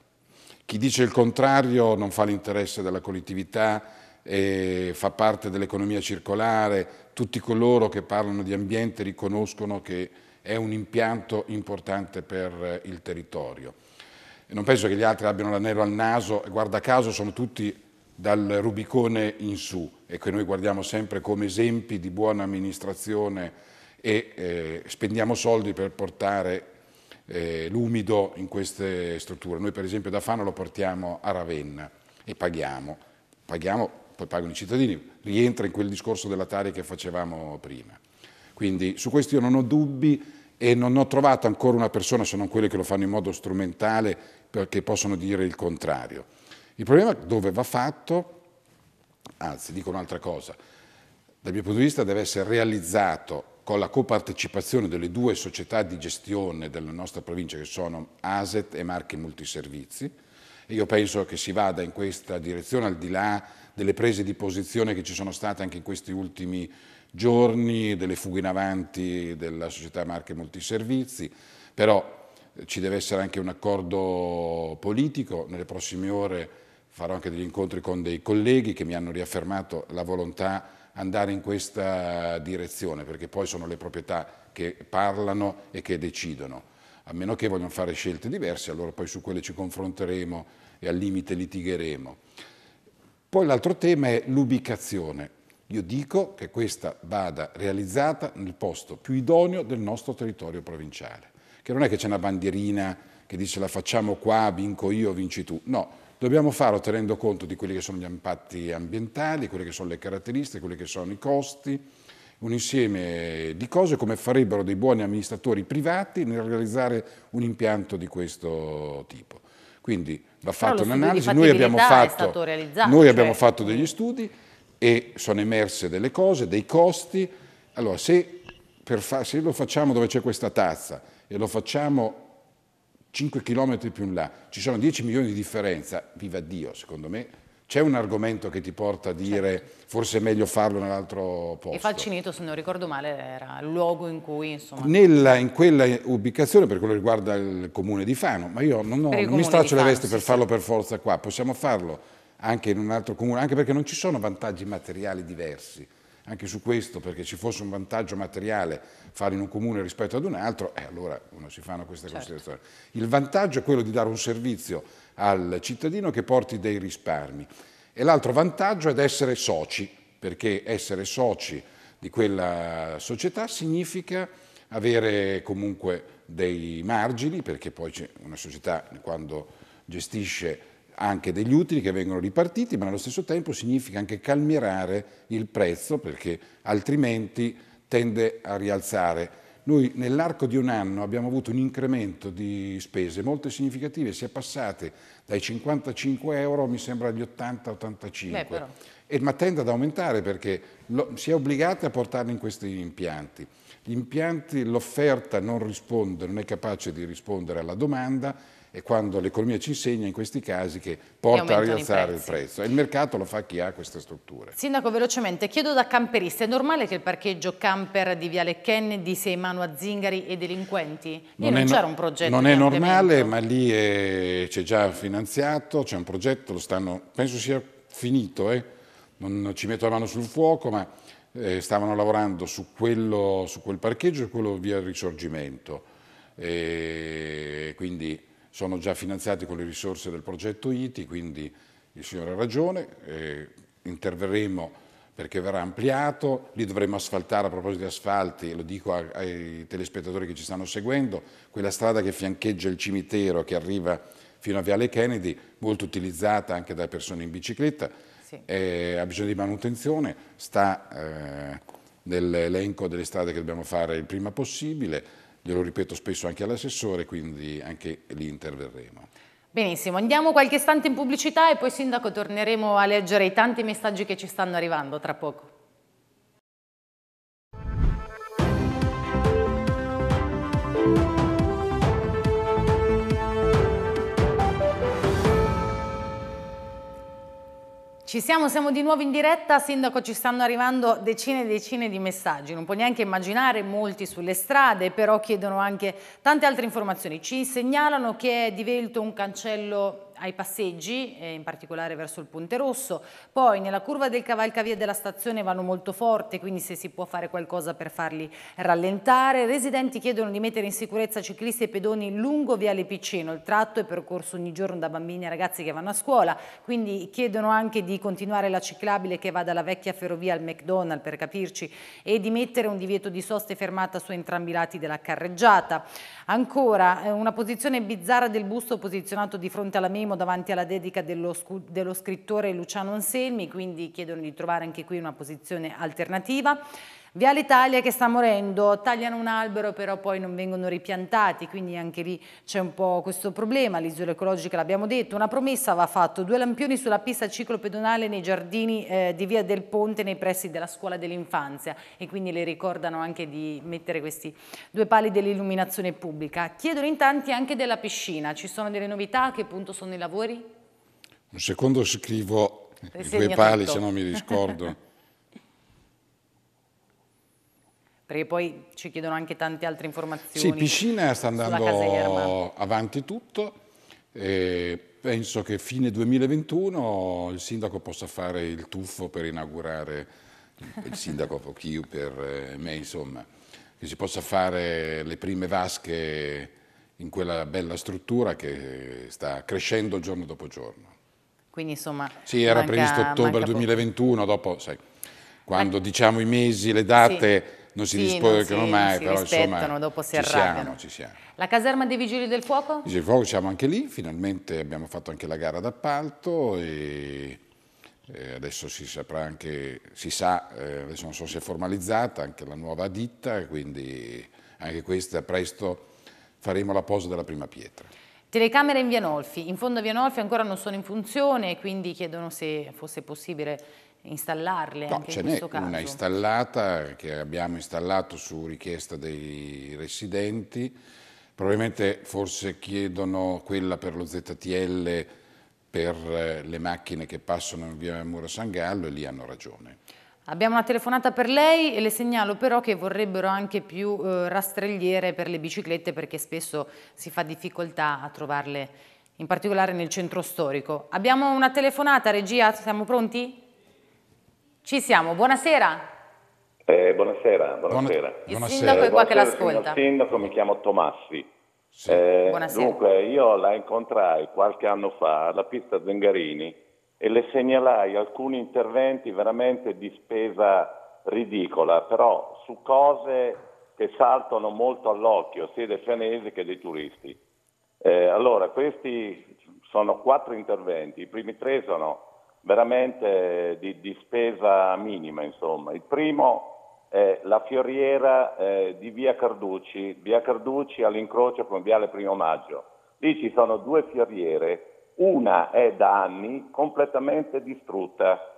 Chi dice il contrario non fa l'interesse della collettività, e fa parte dell'economia circolare, tutti coloro che parlano di ambiente riconoscono che è un impianto importante per eh, il territorio. non penso che gli altri abbiano l'anello al naso, guarda caso sono tutti dal Rubicone in su e che noi guardiamo sempre come esempi di buona amministrazione e eh, spendiamo soldi per portare eh, l'umido in queste strutture. Noi per esempio da Fano lo portiamo a Ravenna e paghiamo, paghiamo poi pagano i cittadini, rientra in quel discorso della tari che facevamo prima. Quindi su questo io non ho dubbi e non ho trovato ancora una persona, se non quelle che lo fanno in modo strumentale, che possono dire il contrario. Il problema dove va fatto, anzi dico un'altra cosa, dal mio punto di vista deve essere realizzato con la copartecipazione delle due società di gestione della nostra provincia che sono ASET e Marche Multiservizi. E io penso che si vada in questa direzione al di là delle prese di posizione che ci sono state anche in questi ultimi giorni, delle fughe in avanti della società Marche Multiservizi, però eh, ci deve essere anche un accordo politico, nelle prossime ore farò anche degli incontri con dei colleghi che mi hanno riaffermato la volontà di andare in questa direzione, perché poi sono le proprietà che parlano e che decidono a meno che vogliono fare scelte diverse, allora poi su quelle ci confronteremo e al limite litigheremo. Poi l'altro tema è l'ubicazione. Io dico che questa vada realizzata nel posto più idoneo del nostro territorio provinciale, che non è che c'è una bandierina che dice la facciamo qua, vinco io, vinci tu. No, dobbiamo farlo tenendo conto di quelli che sono gli impatti ambientali, quelle che sono le caratteristiche, quelli che sono i costi, un insieme di cose come farebbero dei buoni amministratori privati nel realizzare un impianto di questo tipo. Quindi va fatta un'analisi, noi, abbiamo fatto, noi cioè... abbiamo fatto degli studi e sono emerse delle cose, dei costi. Allora, se, se lo facciamo dove c'è questa tazza e lo facciamo 5 km più in là, ci sono 10 milioni di differenza, viva Dio, secondo me c'è un argomento che ti porta a dire certo. forse è meglio farlo in un altro posto? E Falcinito, se non ricordo male, era il luogo in cui... Insomma... Nella, in quella ubicazione, per quello che riguarda il comune di Fano, ma io non, ho, non mi straccio le veste sì, per farlo sì. per forza qua, possiamo farlo anche in un altro comune, anche perché non ci sono vantaggi materiali diversi. Anche su questo, perché ci fosse un vantaggio materiale fare in un comune rispetto ad un altro, eh, allora uno si fanno queste certo. considerazioni. Il vantaggio è quello di dare un servizio al cittadino che porti dei risparmi. E l'altro vantaggio è essere soci, perché essere soci di quella società significa avere comunque dei margini, perché poi c'è una società quando gestisce anche degli utili che vengono ripartiti, ma allo stesso tempo significa anche calmierare il prezzo, perché altrimenti tende a rialzare noi nell'arco di un anno abbiamo avuto un incremento di spese molto significative, si è passate dai 55 euro mi sembra agli 80-85 ma tende ad aumentare perché lo, si è obbligati a portarli in questi impianti. Gli impianti, l'offerta non risponde, non è capace di rispondere alla domanda e quando l'economia ci insegna in questi casi che porta a rialzare il prezzo e il mercato lo fa chi ha queste strutture. Sindaco, velocemente, chiedo da camperista, è normale che il parcheggio camper di Viale Kennedy sia in mano a zingari e delinquenti? Lì non, non c'era un progetto Non è normale, ma lì eh, c'è già finanziato, c'è un progetto, lo stanno, penso sia finito, eh? non ci metto la mano sul fuoco, ma eh, stavano lavorando su, quello, su, quel parcheggio e quello via Risorgimento. E quindi sono già finanziati con le risorse del progetto ITI, quindi il signore ha ragione, eh, interverremo perché verrà ampliato, lì dovremo asfaltare, a proposito di asfalti, lo dico ai, ai telespettatori che ci stanno seguendo, quella strada che fiancheggia il cimitero che arriva fino a Viale Kennedy, molto utilizzata anche da persone in bicicletta, sì. eh, ha bisogno di manutenzione, sta eh, nell'elenco delle strade che dobbiamo fare il prima possibile, glielo ripeto spesso anche all'assessore, quindi anche lì interverremo. Benissimo, andiamo qualche istante in pubblicità e poi Sindaco torneremo a leggere i tanti messaggi che ci stanno arrivando tra poco. Ci siamo, siamo di nuovo in diretta, Sindaco ci stanno arrivando decine e decine di messaggi, non puoi neanche immaginare molti sulle strade, però chiedono anche tante altre informazioni, ci segnalano che è divelto un cancello ai passeggi, eh, in particolare verso il Ponte Rosso, poi nella curva del cavalcavia della stazione vanno molto forte, quindi se si può fare qualcosa per farli rallentare. Residenti chiedono di mettere in sicurezza ciclisti e pedoni lungo Viale Piceno. il tratto è percorso ogni giorno da bambini e ragazzi che vanno a scuola, quindi chiedono anche di continuare la ciclabile che va dalla vecchia ferrovia al McDonald's per capirci e di mettere un divieto di sosta e fermata su entrambi i lati della carreggiata. Ancora eh, una posizione bizzarra del busto posizionato di fronte alla mela primo davanti alla dedica dello, dello scrittore Luciano Anselmi, quindi chiedono di trovare anche qui una posizione alternativa. Via l'Italia che sta morendo, tagliano un albero però poi non vengono ripiantati, quindi anche lì c'è un po' questo problema, l'isola ecologica l'abbiamo detto, una promessa va fatta, due lampioni sulla pista ciclopedonale nei giardini eh, di Via del Ponte nei pressi della scuola dell'infanzia e quindi le ricordano anche di mettere questi due pali dell'illuminazione pubblica. Chiedono in tanti anche della piscina, ci sono delle novità, a che punto sono i lavori? Un secondo scrivo Segna due pali, tutto. se no mi riscordo. [LAUGHS] Perché poi ci chiedono anche tante altre informazioni. Sì, piscina sta andando avanti tutto. E penso che fine 2021 il sindaco possa fare il tuffo per inaugurare, il sindaco Pochiu per eh, me insomma, che si possa fare le prime vasche in quella bella struttura che sta crescendo giorno dopo giorno. Quindi insomma... Sì, era manca, previsto ottobre 2021, dopo sai, quando manca. diciamo i mesi, le date... Sì non si sì, dispongono non si, mai, si però insomma dopo si ci siamo, ci siamo. La caserma dei Vigili del Fuoco? Vigili del Fuoco siamo anche lì, finalmente abbiamo fatto anche la gara d'appalto e adesso si saprà anche, si sa, eh, adesso non so se è formalizzata anche la nuova ditta, quindi anche questa presto faremo la posa della prima pietra. Telecamere in Via Nolfi, in fondo a Via Nolfi ancora non sono in funzione, quindi chiedono se fosse possibile installarle no, anche ce in questo caso? una installata che abbiamo installato su richiesta dei residenti, probabilmente forse chiedono quella per lo ZTL per eh, le macchine che passano in via Mura San Gallo e lì hanno ragione. Abbiamo una telefonata per lei e le segnalo però che vorrebbero anche più eh, rastrelliere per le biciclette perché spesso si fa difficoltà a trovarle, in particolare nel centro storico. Abbiamo una telefonata, regia, siamo pronti? Ci siamo, buonasera. Eh, buonasera, buonasera. Buona, il sindaco è qua che l'ascolta. Il sindaco mi chiamo Tomassi. Sì. Eh, dunque, io la incontrai qualche anno fa alla pista Zengarini e le segnalai alcuni interventi veramente di spesa ridicola, però su cose che saltano molto all'occhio sia dei fianesi che dei turisti. Eh, allora, questi sono quattro interventi, i primi tre sono veramente di, di spesa minima. Insomma. Il primo è la fioriera eh, di Via Carducci, Via Carducci all'incrocio con Viale Primo Maggio. Lì ci sono due fioriere, una è da anni completamente distrutta.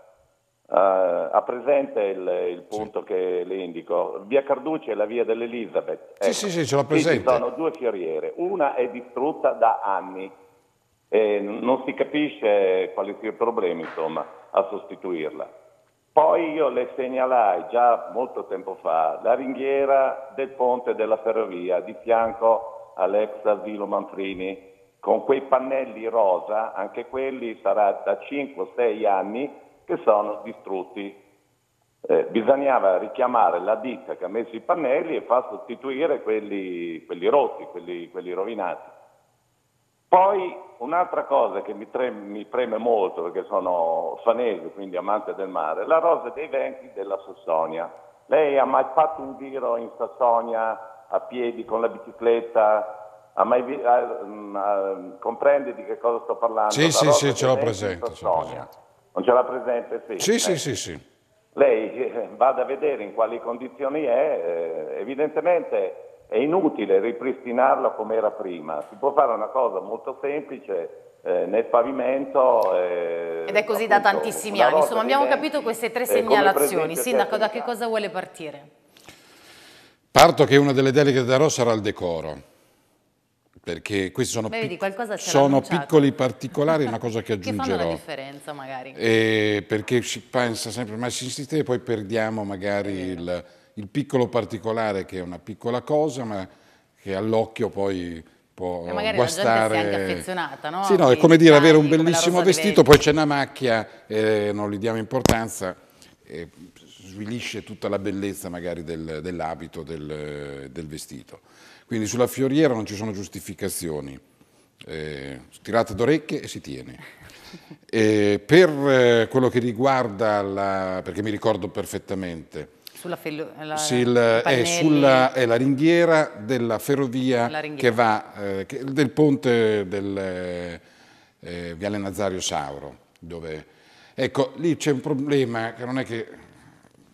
Uh, ha presente il, il punto sì. che le indico? Via Carducci e la via dell'Elisabeth. Ecco. Sì, sì, sì, ce l'ho ecco. presente. Ci sono due fioriere, una è distrutta da anni, e non si capisce quali siano i problemi insomma, a sostituirla. Poi io le segnalai già molto tempo fa la ringhiera del ponte della ferrovia di fianco all'ex asilo Manfrini con quei pannelli rosa, anche quelli sarà da 5-6 anni che sono distrutti. Eh, bisognava richiamare la ditta che ha messo i pannelli e far sostituire quelli, quelli rotti, quelli, quelli rovinati. Poi un'altra cosa che mi, tre, mi, preme molto, perché sono fanese, quindi amante del mare, la rosa dei venti della Sassonia. Lei ha mai fatto un giro in Sassonia a piedi con la bicicletta? Ha mai vi- ha, mh, mm, comprende di che cosa sto parlando? Sì, sì, sì, ce l'ho presente. Non ce l'ha presente, sì. Sì, eh. sì, sì, sì. Lei eh, vada a vedere in quali condizioni è, eh, evidentemente è inutile ripristinarla come era prima, si può fare una cosa molto semplice eh, nel pavimento. Eh, Ed è così appunto, da tantissimi anni, insomma abbiamo eventi, capito queste tre eh, segnalazioni, Sindaco da che cosa vuole partire? Parto che una delle deleghe da Darò sarà il decoro perché questi sono, Beh, vedi, sono piccoli particolari, è una cosa che aggiungerò. [LAUGHS] che fanno la differenza magari. E eh, perché si pensa sempre, ma si insiste e poi perdiamo magari il, il piccolo particolare che è una piccola cosa, ma che all'occhio poi può e magari guastare. Magari anche affezionata, no? Sì, no, è come dire avere un bellissimo vestito, poi c'è una macchia e non gli diamo importanza. e svilisce tutta la bellezza magari del, dell'abito, del, del, vestito. Quindi sulla fioriera non ci sono giustificazioni, eh, tirate d'orecchie e si tiene. [LAUGHS] E eh, per eh, quello che riguarda, la, perché mi ricordo perfettamente, sulla, la, sì, il, è eh, sulla, è la ringhiera della ferrovia ringhiera. Che va, eh, che, del ponte del eh, eh, Viale Nazario Sauro. Dove, ecco, lì c'è un problema che non è che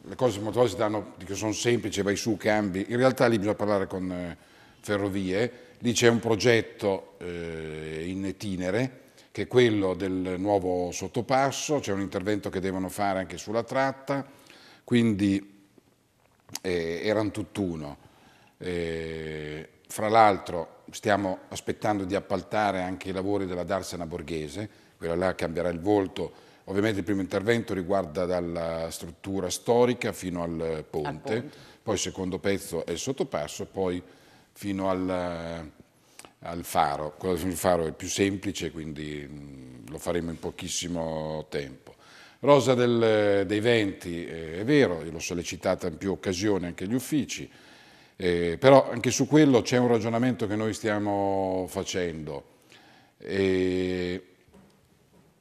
le cose molte danno, dico, sono semplici, vai su, cambi. In realtà lì bisogna parlare con eh, ferrovie. Lì c'è un progetto eh, in itinere che è quello del nuovo sottopasso, c'è un intervento che devono fare anche sulla tratta, quindi eh, erano tutt'uno. Eh, fra l'altro stiamo aspettando di appaltare anche i lavori della Darsena Borghese, quella là cambierà il volto. Ovviamente il primo intervento riguarda dalla struttura storica fino al ponte, al ponte. poi il secondo pezzo è il sottopasso, poi fino al, al faro. Quello del faro è più semplice, quindi mm, lo faremo in pochissimo tempo. Rosa del, dei Venti, eh, è vero, l'ho sollecitata in più occasioni anche agli uffici, eh, però anche su quello c'è un ragionamento che noi stiamo facendo. Eh,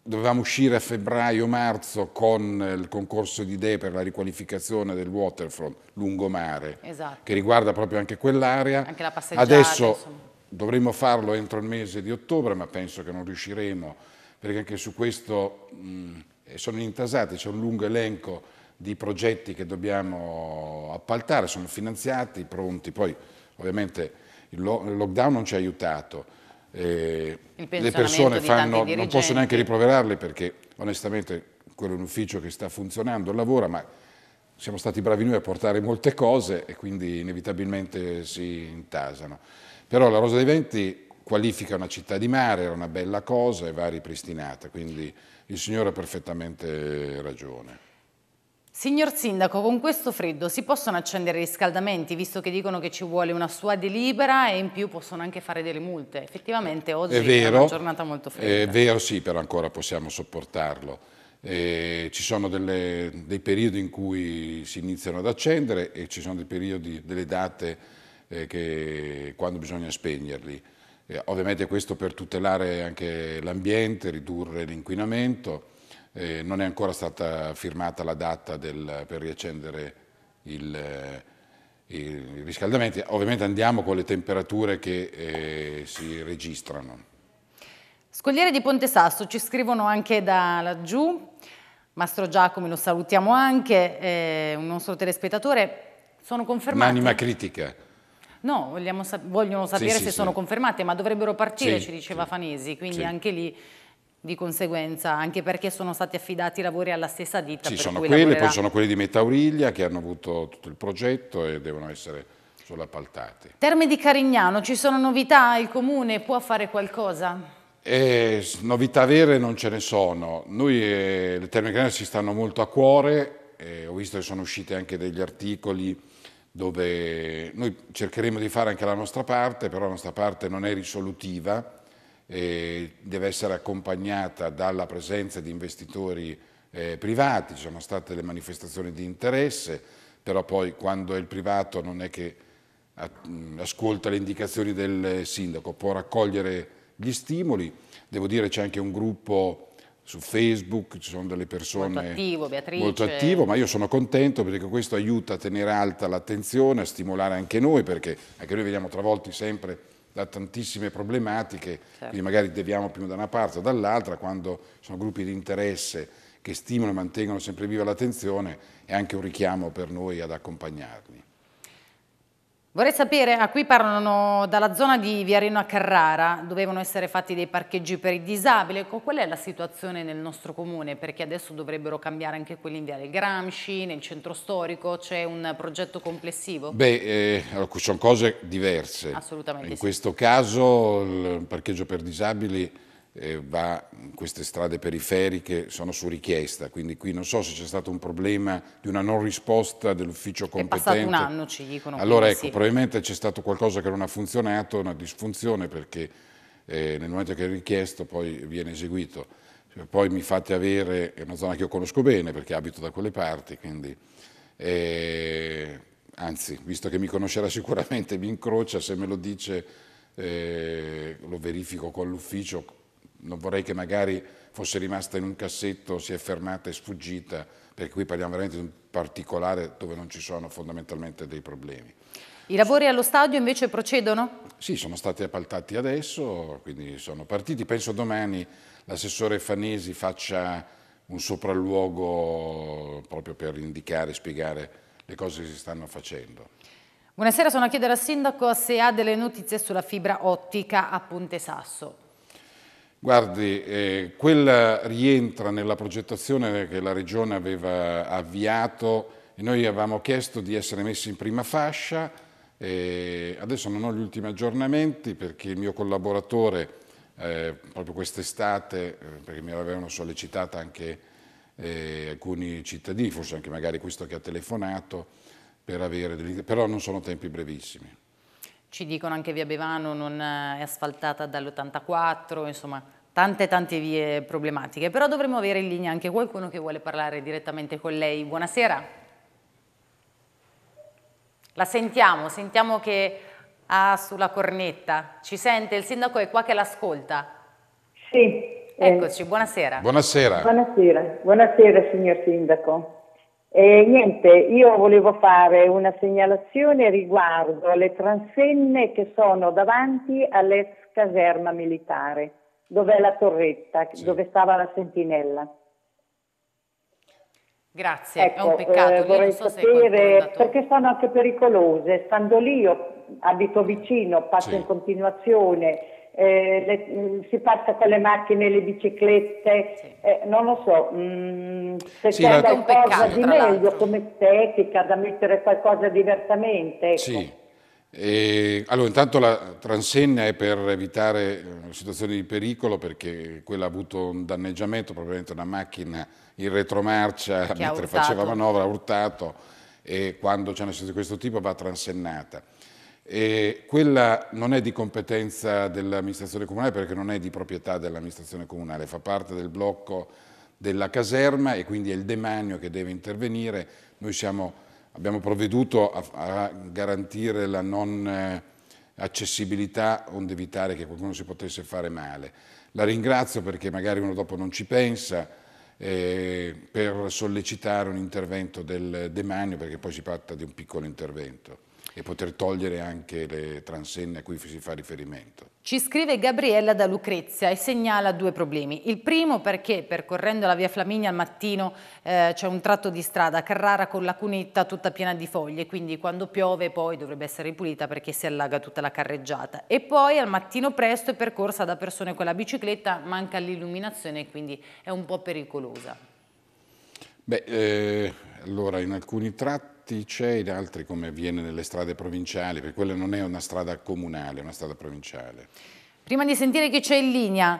dovevamo uscire a febbraio-marzo con il concorso di idee per la riqualificazione del waterfront lungomare, esatto. che riguarda proprio anche quell'area. Anche la passeggiata. Adesso insomma. dovremmo farlo entro il mese di ottobre, ma penso che non riusciremo, perché anche su questo mh, mm, sono intasate, c'è un lungo elenco di progetti che dobbiamo appaltare, sono finanziati, pronti, poi ovviamente il lockdown non ci ha aiutato, eh, le persone fanno, non posso neanche riproverarle perché onestamente quello è un ufficio che sta funzionando, lavora, ma siamo stati bravi noi a portare molte cose e quindi inevitabilmente si intasano. Però la Rosa dei Venti qualifica una città di mare, era una bella cosa e va ripristinata, quindi il signore ha perfettamente ragione. Signor Sindaco, con questo freddo si possono accendere i riscaldamenti, visto che dicono che ci vuole una sua delibera e in più possono anche fare delle multe. Effettivamente oggi è, vero, è una giornata molto fredda. È vero, sì, però ancora possiamo sopportarlo. Eh, ci sono delle, dei periodi in cui si iniziano ad accendere e ci sono dei periodi, delle date eh, che, quando bisogna spegnerli. Eh, ovviamente questo per tutelare anche l'ambiente, ridurre l'inquinamento. Eh, non è ancora stata firmata la data del, per riaccendere eh, i riscaldamenti. Ovviamente andiamo con le temperature che eh, si registrano. Scogliere di Ponte Sasso, ci scrivono anche da laggiù. Mastro Giacomo lo salutiamo anche, eh, un nostro telespettatore. Sono confermati. Un'anima critica. No, sap vogliono sapere sì, se sì, sono sì. confermate, ma dovrebbero partire, ci diceva Fanesi, quindi anche lì di conseguenza, anche perché sono stati affidati i lavori alla stessa ditta. Sì, sono quelli, lavorerà... poi sono quelle di Metauriglia che hanno avuto tutto il progetto e devono essere solo appaltati. Terme di Carignano, ci sono novità? Il Comune può fare qualcosa? Eh, novità vere non ce ne sono. Noi, eh, le Terme di Carignano si stanno molto a cuore, eh, ho visto che sono uscite anche degli articoli dove noi cercheremo di fare anche la nostra parte, però la nostra parte non è risolutiva, deve essere accompagnata dalla presenza di investitori eh, privati, ci sono state le manifestazioni di interesse, però poi quando è il privato non è che mm, ascolta le indicazioni del sindaco, può raccogliere gli stimoli, devo dire c'è anche un gruppo su Facebook, ci sono delle persone molto, attivo, molto attivo, ma io sono contento perché questo aiuta a tenere alta l'attenzione, a stimolare anche noi, perché anche noi veniamo travolti sempre da tantissime problematiche, certo. quindi magari deviamo più da una parte o dall'altra, quando sono gruppi di interesse che stimolano e mantengono sempre viva l'attenzione, è anche un richiamo per noi ad accompagnarli. Vorrei sapere, a qui parlano dalla zona di Viareno a Carrara, dovevano essere fatti dei parcheggi per i disabili, ecco, qual è la situazione nel nostro comune? Perché adesso dovrebbero cambiare anche quelli in Viale Gramsci, nel centro storico, c'è un progetto complessivo? Beh, eh, sono cose diverse. Assolutamente In sì. questo caso il parcheggio per disabili va in queste strade periferiche sono su richiesta, quindi qui non so se c'è stato un problema di una non risposta dell'ufficio competente. È passato un anno, ci dicono. Allora ecco, sì. probabilmente c'è stato qualcosa che non ha funzionato, una disfunzione, perché eh, nel momento che è richiesto poi viene eseguito. Cioè, poi mi fate avere, è una zona che io conosco bene perché abito da quelle parti, quindi... Eh, anzi, visto che mi conoscerà [LAUGHS] sicuramente, mi incrocia, se me lo dice... Eh, lo verifico con l'ufficio non vorrei che magari fosse rimasta in un cassetto, si è fermata e sfuggita, perché qui parliamo veramente di un particolare dove non ci sono fondamentalmente dei problemi. I lavori allo stadio invece procedono? Sì, sono stati appaltati adesso, quindi sono partiti. Penso domani l'assessore Fanesi faccia un sopralluogo proprio per indicare, e spiegare le cose che si stanno facendo. Buonasera, sono a chiedere al Sindaco se ha delle notizie sulla fibra ottica a Ponte Sasso. Guardi, eh, quella rientra nella progettazione che la Regione aveva avviato e noi avevamo chiesto di essere messi in prima fascia. Eh, adesso non ho gli ultimi aggiornamenti perché il mio collaboratore, eh, proprio quest'estate, eh, perché mi avevano sollecitato anche eh, alcuni cittadini, forse anche magari questo che ha telefonato, per avere degli... però non sono tempi brevissimi ci dicono anche via Bevano non è asfaltata dall'84, insomma tante tante vie problematiche, però dovremmo avere in linea anche qualcuno che vuole parlare direttamente con lei. Buonasera. La sentiamo, sentiamo che ha sulla cornetta, ci sente, il sindaco è qua che l'ascolta. Sì. Eccoci, buonasera. Buonasera. Buonasera, buonasera signor sindaco. E niente, io volevo fare una segnalazione riguardo alle transenne che sono davanti all'ex caserma militare, dove è la torretta, sì. dove stava la sentinella. Grazie, ecco, è un ecco, eh, peccato. Eh, vorrei so sapere perché sono anche pericolose, stando lì, io abito vicino, passo sì. in continuazione eh, le, mm, si passa con le macchine, le biciclette, sì. eh, non lo so, mh, mm, se sì, c'è qualcosa peccato, di meglio come estetica da mettere qualcosa diversamente. Ecco. Sì. E, allora, intanto la transegna è per evitare eh, situazioni di pericolo perché quella ha avuto un danneggiamento, probabilmente una macchina in retromarcia che mentre faceva manovra ha urtato e quando c'è una situazione di questo tipo va transennata. E quella non è di competenza dell'amministrazione comunale perché non è di proprietà dell'amministrazione comunale, fa parte del blocco della caserma e quindi è il demanio che deve intervenire. Noi siamo, abbiamo provveduto a, a, garantire la non eh, accessibilità onde evitare che qualcuno si potesse fare male. La ringrazio perché magari uno dopo non ci pensa eh, per sollecitare un intervento del demanio perché poi si tratta di un piccolo intervento e poter togliere anche le transenne a cui si fa riferimento. Ci scrive Gabriella da Lucrezia e segnala due problemi. Il primo perché percorrendo la via Flaminia al mattino eh, c'è un tratto di strada Carrara con la cunetta tutta piena di foglie, quindi quando piove poi dovrebbe essere ripulita perché si allaga tutta la carreggiata. E poi al mattino presto è percorsa da persone con la bicicletta, manca l'illuminazione quindi è un po' pericolosa. Beh, eh, allora in alcuni tratti infatti c'è in altri come avviene nelle strade provinciali, perché quella non è una strada comunale, è una strada provinciale. Prima di sentire chi c'è in linea,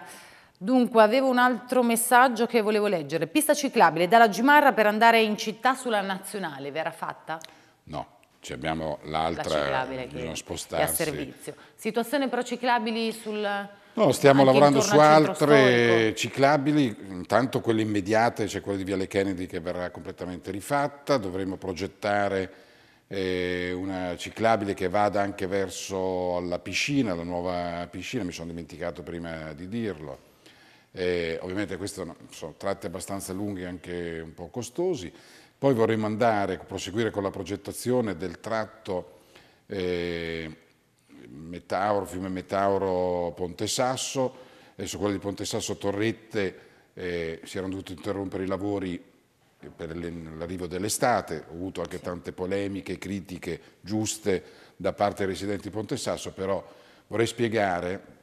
Dunque, avevo un altro messaggio che volevo leggere. Pista ciclabile dalla Gimarra per andare in città sulla nazionale, verrà fatta? No, Ci abbiamo l'altra, La bisogna spostarsi. È a servizio. Situazione pro ciclabili sul... No, stiamo lavorando su altre storico. ciclabili, intanto quelle immediate, c'è cioè quella di Viale Kennedy che verrà completamente rifatta, dovremo progettare eh, una ciclabile che vada anche verso la piscina, la nuova piscina, mi sono dimenticato prima di dirlo. Eh, ovviamente questi sono tratti abbastanza lunghi e anche un po' costosi. Poi vorremmo andare, proseguire con la progettazione del tratto... Eh, Metauro, fiume Metauro, Ponte Sasso, adesso quella di Ponte Sasso Torrette eh, si erano dovuti interrompere i lavori per l'arrivo dell'estate, ho avuto anche tante polemiche, critiche giuste da parte dei residenti di Ponte Sasso, però vorrei spiegare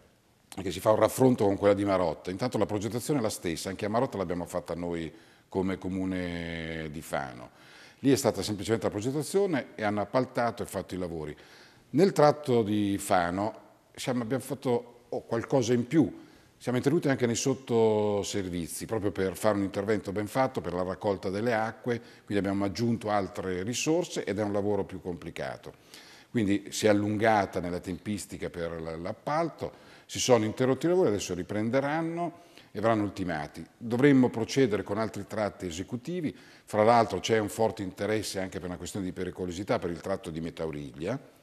che si fa un raffronto con quella di Marotta. Intanto la progettazione è la stessa, anche a Marotta l'abbiamo fatta noi come comune di Fano. Lì è stata semplicemente la progettazione e hanno appaltato e fatto i lavori. Nel tratto di Fano siamo, abbiamo fatto oh, qualcosa in più, siamo intervenuti anche nei sottoservizi, proprio per fare un intervento ben fatto per la raccolta delle acque, quindi abbiamo aggiunto altre risorse ed è un lavoro più complicato. Quindi si è allungata nella tempistica per l'appalto, si sono interrotti i lavori, adesso riprenderanno e verranno ultimati. Dovremmo procedere con altri tratti esecutivi, fra l'altro c'è un forte interesse anche per una questione di pericolosità per il tratto di Metauriglia,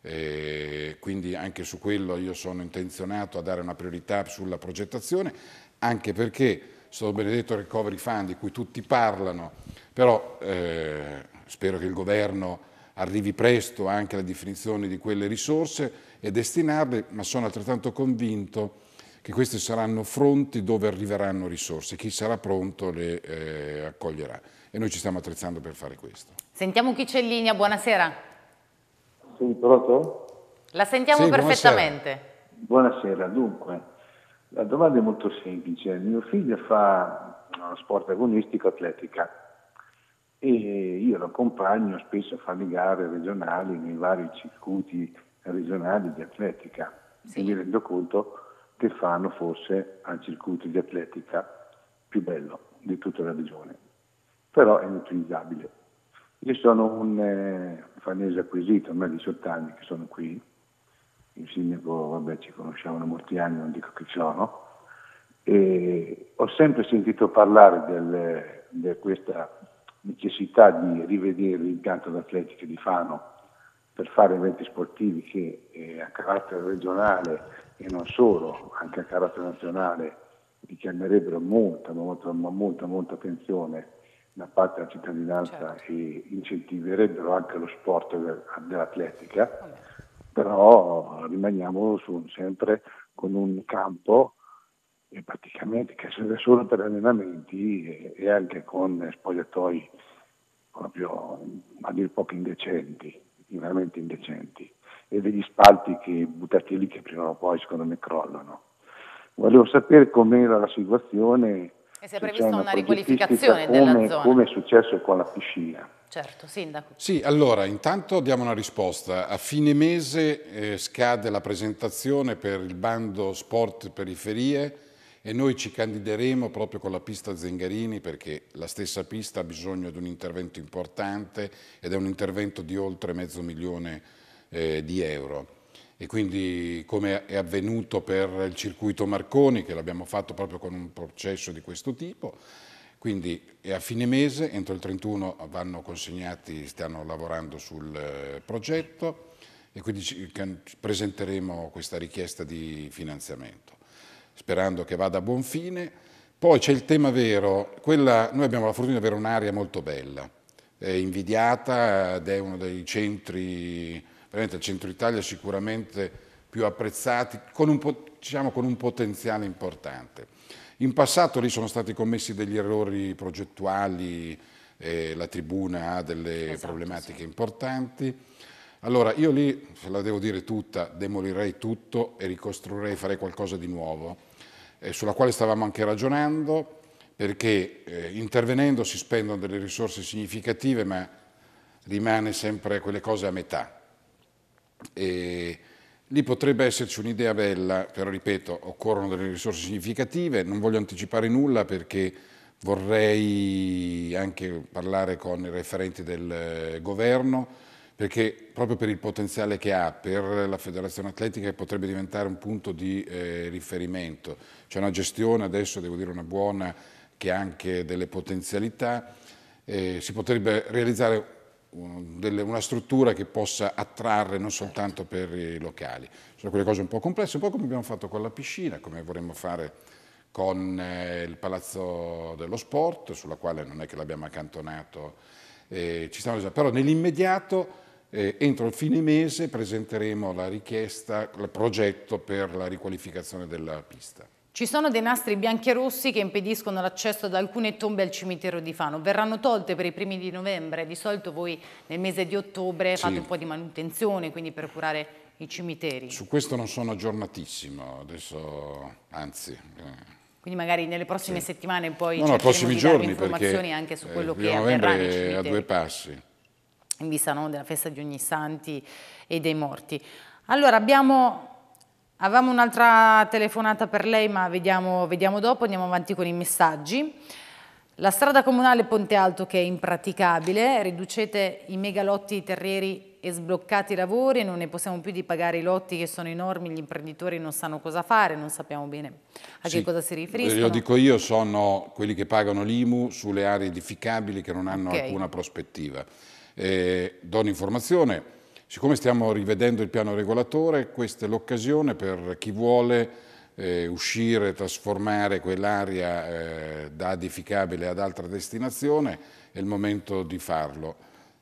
eh, quindi anche su quello io sono intenzionato a dare una priorità sulla progettazione, anche perché sono benedetto recovery fund di cui tutti parlano, però eh, spero che il governo arrivi presto anche alla definizione di quelle risorse e destinarle, ma sono altrettanto convinto che questi saranno fronti dove arriveranno risorse, chi sarà pronto le eh, accoglierà e noi ci stiamo attrezzando per fare questo. Sentiamo Chicellinia, buonasera. Sì, pronto? La sentiamo sì, perfettamente. Buonasera. buonasera. dunque, la domanda è molto semplice. Mio figlio fa eh, sport agonistico atletica e io lo accompagno spesso a fare gare regionali nei vari circuiti regionali di atletica sì. e mi rendo conto che fanno forse al circuito di atletica più bello di tutta la regione, però è inutilizzabile. Io sono un eh, fanese acquisito, ormai 18 anni che sono qui, il sindaco, vabbè, ci conosciamo da molti anni, non dico che sono, e ho sempre sentito parlare del, di questa necessità di rivedere l'impianto d'atletico di Fano per fare eventi sportivi che eh, a carattere regionale e non solo, anche a carattere nazionale, richiamerebbero molta, molta, molta, molta attenzione da parte della cittadinanza certo. e incentiverebbero anche lo sport dell'atletica, però rimaniamo su, sempre con un campo e praticamente che serve solo per allenamenti e, e anche con spogliatoi proprio a dir poco indecenti, veramente indecenti, e degli spalti che buttati lì che prima o poi secondo me crollano. Volevo sapere com'era la situazione e si è prevista una, una riqualificazione come, della zona. Come è successo con la piscina. Certo, Sindaco. Sì, allora intanto diamo una risposta. A fine mese eh, scade la presentazione per il bando Sport Periferie e noi ci candideremo proprio con la pista Zengarini perché la stessa pista ha bisogno di un intervento importante ed è un intervento di oltre mezzo milione eh, di euro e quindi come è avvenuto per il circuito Marconi, che l'abbiamo fatto proprio con un processo di questo tipo, quindi è a fine mese, entro il 31 vanno consegnati, stiamo lavorando sul eh, progetto e quindi presenteremo questa richiesta di finanziamento, sperando che vada a buon fine. Poi c'è il tema vero, quella, noi abbiamo la fortuna di avere un'area molto bella, è invidiata ed è uno dei centri veramente il centro Italia sicuramente più apprezzati, con un, diciamo, con un potenziale importante. In passato lì sono stati commessi degli errori progettuali, eh, la tribuna ha delle esatto, problematiche sì. importanti. Allora io lì, se la devo dire tutta, demolirei tutto e ricostruirei, farei qualcosa di nuovo, eh, sulla quale stavamo anche ragionando, perché eh, intervenendo si spendono delle risorse significative, ma rimane sempre quelle cose a metà. E lì potrebbe esserci un'idea bella, però ripeto, occorrono delle risorse significative, non voglio anticipare nulla perché vorrei anche parlare con i referenti del governo, perché proprio per il potenziale che ha per la Federazione Atletica potrebbe diventare un punto di eh, riferimento. C'è una gestione adesso, devo dire una buona, che ha anche delle potenzialità, eh, si potrebbe realizzare una struttura che possa attrarre non certo. soltanto per i locali. Sono quelle cose un po' complesse, un po' come abbiamo fatto con la piscina, come vorremmo fare con eh, il Palazzo dello Sport, sulla quale non è che l'abbiamo accantonato, eh, ci stiamo già. però nell'immediato, eh, entro il fine mese, presenteremo la richiesta, il progetto per la riqualificazione della pista. Ci sono dei nastri bianchi e rossi che impediscono l'accesso ad alcune tombe al cimitero di Fano. Verranno tolte per i primi di novembre. Di solito voi nel mese di ottobre sì. fate un po' di manutenzione, quindi per curare i cimiteri. Su questo non sono aggiornatissimo, adesso anzi... Eh. Quindi magari nelle prossime sì. settimane poi no, no, prossimi giorni, informazioni anche su quello eh, che avverrà nei cimiteri. a due passi. In vista no, della festa di ogni santi e dei morti. Allora abbiamo Avevamo un'altra telefonata per lei, ma vediamo, vediamo dopo, andiamo avanti con i messaggi. La strada comunale Ponte Alto che è impraticabile, riducete i megalotti terrieri e sbloccate i lavori, non ne possiamo più di pagare i lotti che sono enormi, gli imprenditori non sanno cosa fare, non sappiamo bene a sì, che cosa si riferiscono. Lo dico io, sono quelli che pagano l'IMU sulle aree edificabili che non hanno okay. alcuna prospettiva. Eh, do un'informazione, Siccome stiamo rivedendo il piano regolatore, questa è l'occasione per chi vuole eh, uscire, trasformare quell'area eh, da edificabile ad altra destinazione, è il momento di farlo,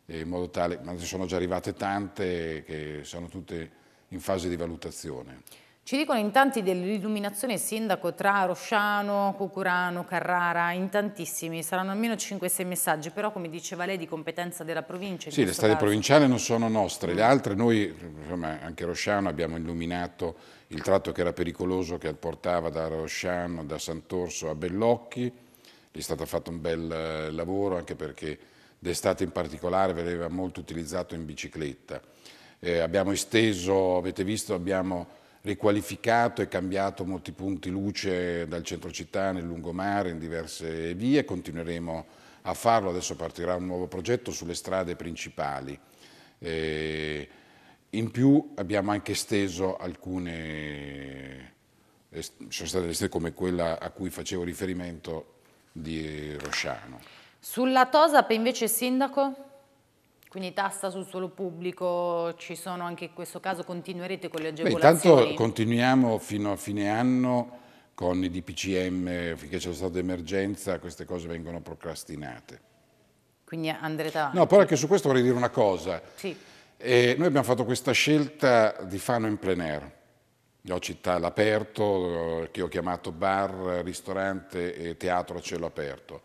eh, in modo tale, ma ne sono già arrivate tante che sono tutte in fase di valutazione. Ci dicono in tanti dell'illuminazione sindaco tra Rosciano, Cucurano, Carrara, in tantissimi, saranno almeno 5-6 messaggi, però come diceva lei di competenza della provincia. Sì, le strade caso. provinciali non sono nostre, le mm. altre noi, insomma anche Rosciano abbiamo illuminato il tratto che era pericoloso che portava da Rosciano, da Sant'Orso a Bellocchi, lì è stato fatto un bel eh, lavoro anche perché d'estate in particolare veniva molto utilizzato in bicicletta. Eh, abbiamo esteso, avete visto, abbiamo riqualificato e cambiato molti punti luce dal centro città, nel lungomare, in diverse vie, continueremo a farlo, adesso partirà un nuovo progetto sulle strade principali. Eh, in più abbiamo anche esteso alcune, eh, sono state estese come quella a cui facevo riferimento di Rosciano. Sulla Tosap invece Sindaco? Quindi tassa sul suolo pubblico, ci sono anche in questo caso, continuerete con le agevolazioni? Beh, intanto continuiamo fino a fine anno con i DPCM, finché c'è stato di emergenza queste cose vengono procrastinate. Quindi andrete avanti? No, però anche su questo vorrei dire una cosa. Sì. Eh, noi abbiamo fatto questa scelta di Fano in plein air. Ho città all'aperto, eh, che ho chiamato bar, ristorante e teatro a cielo aperto.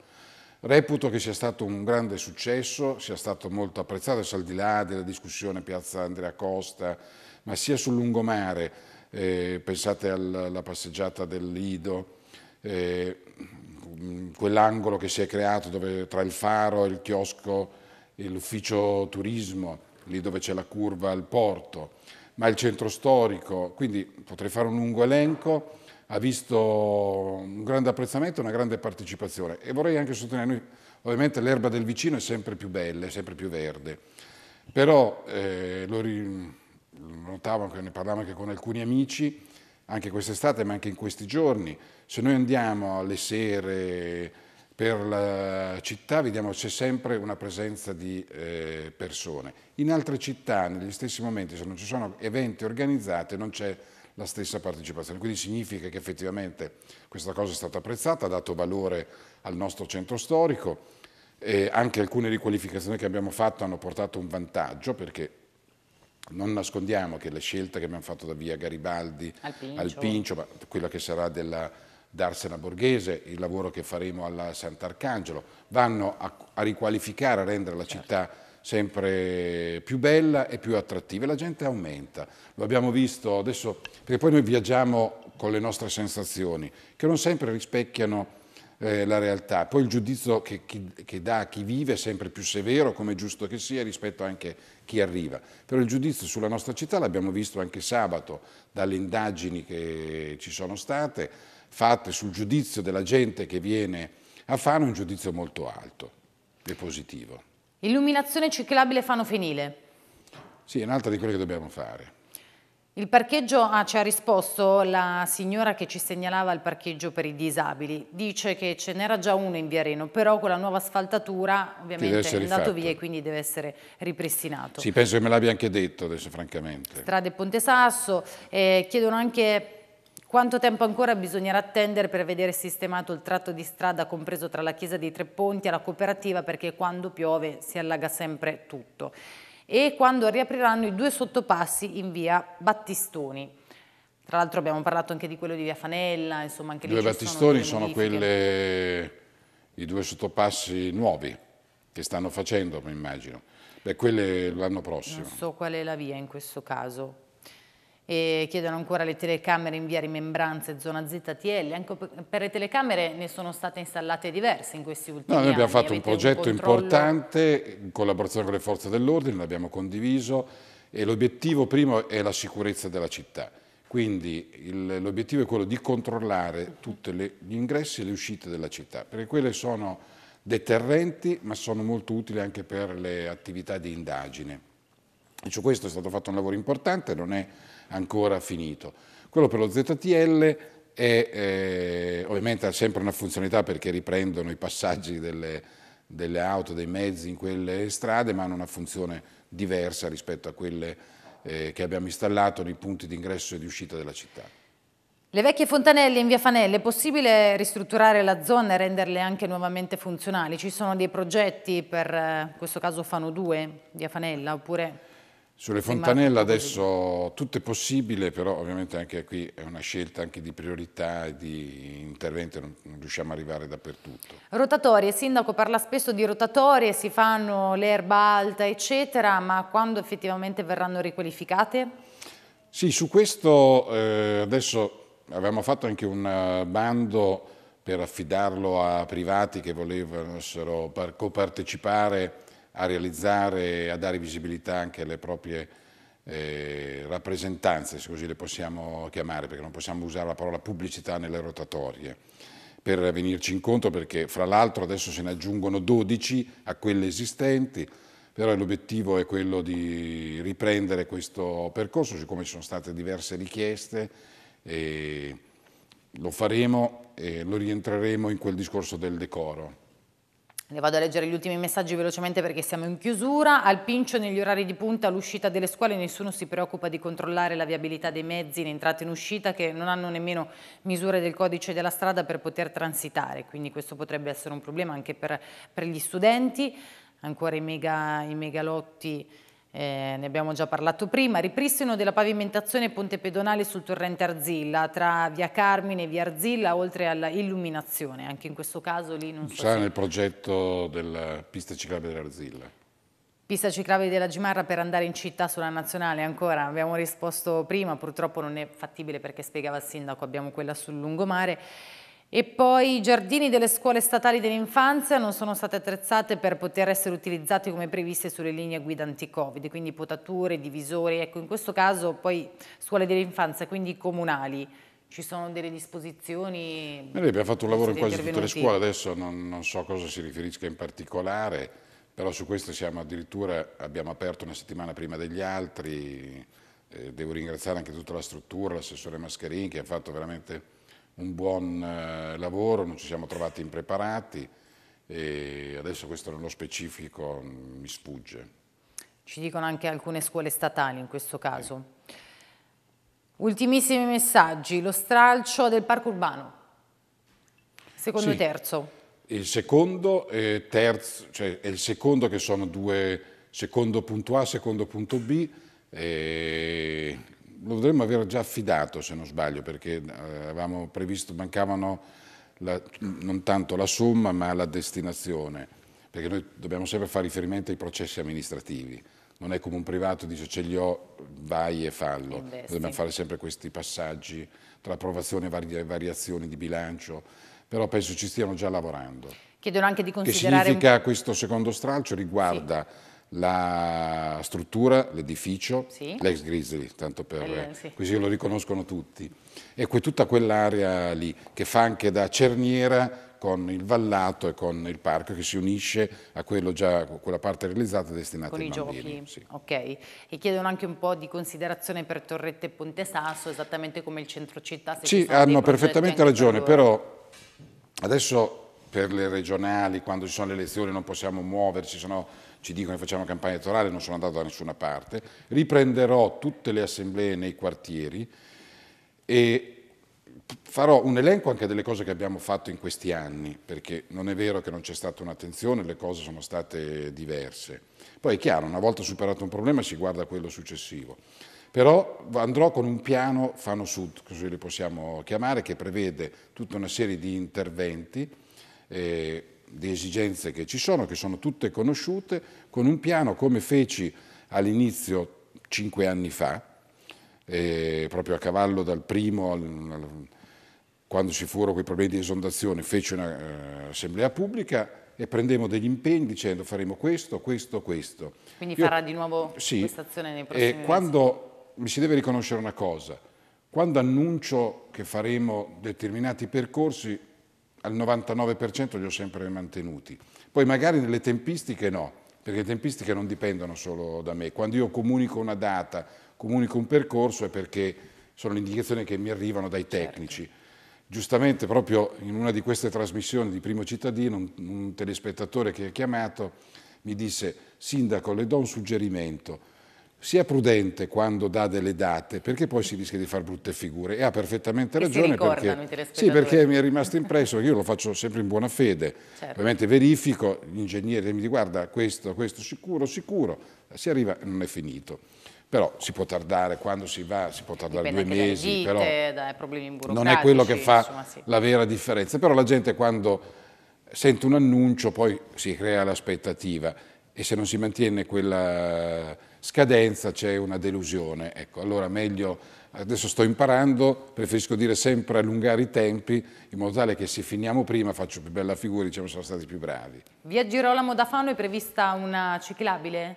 Reputo che sia stato un grande successo, sia stato molto apprezzato, al di là della discussione Piazza Andrea Costa, ma sia sul lungomare, eh, pensate alla passeggiata del Lido, eh, quell'angolo che si è creato dove, tra il faro, il chiosco e l'ufficio turismo, lì dove c'è la curva al porto, ma il centro storico, quindi potrei fare un lungo elenco ha visto un grande apprezzamento, una grande partecipazione e vorrei anche sottolineare, ovviamente l'erba del vicino è sempre più bella, è sempre più verde, però eh, lo notavo, anche, ne parlavo anche con alcuni amici, anche quest'estate ma anche in questi giorni, se noi andiamo alle sere per la città vediamo c'è sempre una presenza di eh, persone. In altre città, negli stessi momenti, se non ci sono eventi organizzati, non c'è la stessa partecipazione. Quindi significa che effettivamente questa cosa è stata apprezzata, ha dato valore al nostro centro storico, e anche alcune riqualificazioni che abbiamo fatto hanno portato un vantaggio perché non nascondiamo che le scelte che abbiamo fatto da via Garibaldi al Pincio, al Pincio ma quella che sarà della Darsena Borghese, il lavoro che faremo alla Sant'Arcangelo, vanno a, a, riqualificare, a rendere la certo. città sempre più bella e più attrattiva e la gente aumenta. Lo abbiamo visto adesso, perché poi noi viaggiamo con le nostre sensazioni, che non sempre rispecchiano eh, la realtà. Poi il giudizio che, chi, che dà a chi vive è sempre più severo, come è giusto che sia, rispetto anche a chi arriva. Però il giudizio sulla nostra città l'abbiamo visto anche sabato dalle indagini che ci sono state, fatte sul giudizio della gente che viene a Fano, un giudizio molto alto e positivo. Illuminazione ciclabile fenile. Sì, è un'altra di quelle che dobbiamo fare. Il parcheggio, ah, ci ha risposto la signora che ci segnalava il parcheggio per i disabili, dice che ce n'era già uno in via Reno, però con la nuova asfaltatura ovviamente è andato via e quindi deve essere ripristinato. Sì, penso che me l'abbia anche detto adesso francamente. Strade Ponte Sasso, eh, chiedono anche quanto tempo ancora bisognerà attendere per vedere sistemato il tratto di strada compreso tra la chiesa dei Tre Ponti e la cooperativa perché quando piove si allaga sempre tutto e quando riapriranno i due sottopassi in via Battistoni. Tra l'altro abbiamo parlato anche di quello di via Fanella, insomma anche I due Battistoni sono, sono quelle, i due sottopassi nuovi che stanno facendo, mi immagino. Beh, quelle l'anno prossimo. Non so qual è la via in questo caso e chiedono ancora le telecamere in via Rimembranza e zona ZTL. Anche per le telecamere ne sono state installate diverse in questi ultimi no, anni. Noi abbiamo fatto un progetto un importante in collaborazione con le forze dell'ordine, l'abbiamo condiviso e l'obiettivo primo è la sicurezza della città. Quindi l'obiettivo è quello di controllare tutti gli ingressi e le uscite della città, perché quelle sono deterrenti ma sono molto utili anche per le attività di indagine. E su questo è stato fatto un lavoro importante, non è ancora finito. Quello per lo ZTL è, eh, ovviamente ha sempre una funzionalità perché riprendono i passaggi delle, delle auto, dei mezzi in quelle strade, ma hanno una funzione diversa rispetto a quelle eh, che abbiamo installato nei punti di ingresso e di uscita della città. Le vecchie fontanelle in via Fanelle, è possibile ristrutturare la zona e renderle anche nuovamente funzionali? Ci sono dei progetti per, eh, in questo caso Fano 2, via Fanella, oppure... Sulle fontanelle adesso tutto è possibile, però ovviamente anche qui è una scelta anche di priorità e di intervento, non, riusciamo ad arrivare dappertutto. Rotatorie, il sindaco parla spesso di rotatorie, si fanno l'erba alta eccetera, ma quando effettivamente verranno riqualificate? Sì, su questo eh, adesso avevamo fatto anche un eh, bando per affidarlo a privati che volessero copartecipare a realizzare, e a dare visibilità anche alle proprie eh, rappresentanze, se così le possiamo chiamare, perché non possiamo usare la parola pubblicità nelle rotatorie, per venirci incontro perché fra l'altro adesso se ne aggiungono 12 a quelle esistenti, però l'obiettivo è quello di riprendere questo percorso, siccome ci sono state diverse richieste, lo faremo e lo rientreremo in quel discorso del decoro. Le vado a leggere gli ultimi messaggi velocemente perché siamo in chiusura. Al Pincio negli orari di punta all'uscita delle scuole nessuno si preoccupa di controllare la viabilità dei mezzi in entrata e in uscita che non hanno nemmeno misure del codice della strada per poter transitare, quindi questo potrebbe essere un problema anche per, per gli studenti. Ancora i, mega, i megalotti eh, ne abbiamo già parlato prima, ripristino della pavimentazione ponte pedonale sul torrente Arzilla, tra via Carmine e via Arzilla, oltre all'illuminazione, anche in questo caso lì non so Sarà se... nel progetto della pista ciclabile dell'Arzilla. Pista ciclabile della Gimarra per andare in città sulla nazionale ancora, abbiamo risposto prima, purtroppo non è fattibile perché spiegava il sindaco, abbiamo quella sul lungomare. E poi i giardini delle scuole statali dell'infanzia non sono state attrezzate per poter essere utilizzati come previste sulle linee guida anti-covid, quindi potature, divisori, ecco in questo caso poi scuole dell'infanzia, quindi comunali. Ci sono delle disposizioni? Noi eh, abbiamo fatto un lavoro in quasi tutte le scuole, adesso non, non so cosa si riferisca in particolare, però su questo siamo addirittura, abbiamo aperto una settimana prima degli altri, eh, devo ringraziare anche tutta la struttura, l'assessore Mascherini che ha fatto veramente un buon eh, lavoro, non ci siamo trovati impreparati e adesso questo nello specifico mi sfugge. Ci dicono anche alcune scuole statali in questo caso. Sì. Ultimissimi messaggi, lo stralcio del parco urbano, secondo sì. e terzo. Il secondo e terzo, cioè è il secondo che sono due, secondo punto A, secondo punto B, e lo dovremmo aver già affidato se non sbaglio perché eh, avevamo previsto, mancavano la, non tanto la somma ma la destinazione perché noi dobbiamo sempre fare riferimento ai processi amministrativi non è come un privato dice ce li ho, vai e fallo Investi. dobbiamo fare sempre questi passaggi tra approvazione e variazioni di bilancio però penso ci stiano già lavorando chiedono anche di considerare che significa questo secondo stralcio riguarda sì la struttura, l'edificio, sì. l'ex Grizzly, tanto per, eh, eh, sì. così lo riconoscono tutti. E que, tutta quell'area lì che fa anche da cerniera con il vallato e con il parco che si unisce a già, quella parte realizzata destinata con ai bambini. Con i giochi, sì. ok. E chiedono anche un po' di considerazione per Torrette e Ponte Sasso, esattamente come il centro città. sì, hanno perfettamente ragione, per però adesso per le regionali, quando ci sono le elezioni non possiamo muoverci, sono ci dicono che facciamo campagna elettorale, non sono andato da nessuna parte, riprenderò tutte le assemblee nei quartieri e farò un elenco anche delle cose che abbiamo fatto in questi anni, perché non è vero che non c'è stata un'attenzione, le cose sono state diverse. Poi è chiaro, una volta superato un problema si guarda quello successivo. Però andrò con un piano Fano Sud, così li possiamo chiamare, che prevede tutta una serie di interventi eh, di esigenze che ci sono, che sono tutte conosciute, con un piano come feci all'inizio cinque anni fa, eh, proprio a cavallo dal primo, al, al, quando ci furono quei problemi di esondazione, feci un'assemblea eh, pubblica e prendemmo degli impegni dicendo faremo questo, questo, questo. Quindi Io, farà di nuovo sì, questa azione nei prossimi mesi? E quando mi si deve riconoscere una cosa, quando annuncio che faremo determinati percorsi al 99% li ho sempre mantenuti. Poi magari nelle tempistiche no, perché le tempistiche non dipendono solo da me. Quando io comunico una data, comunico un percorso è perché sono le indicazioni che mi arrivano dai certo. tecnici. Certo. Giustamente proprio in una di queste trasmissioni di Primo Cittadino un, un telespettatore che ha chiamato mi disse «Sindaco, le do un suggerimento» sia prudente quando dà delle date, perché poi si rischia di fare brutte figure. E ha perfettamente e ragione. Perché, sì, perché mi è rimasto impresso, io lo faccio sempre in buona fede. Certo. Ovviamente verifico, l'ingegnere mi dice guarda questo, questo sicuro, sicuro, si arriva e non è finito. Però si può tardare quando si va, si può tardare Dipende due mesi. Vite, però dai problemi non è quello che fa insomma, sì. la vera differenza. Però la gente quando sente un annuncio poi si crea l'aspettativa e se non si mantiene quella scadenza c'è una delusione. Ecco, allora meglio, adesso sto imparando, preferisco dire sempre allungare i tempi in modo tale che se finiamo prima faccio più bella figura, diciamo sono stati più bravi. Via Girolamo da Fano è prevista una ciclabile?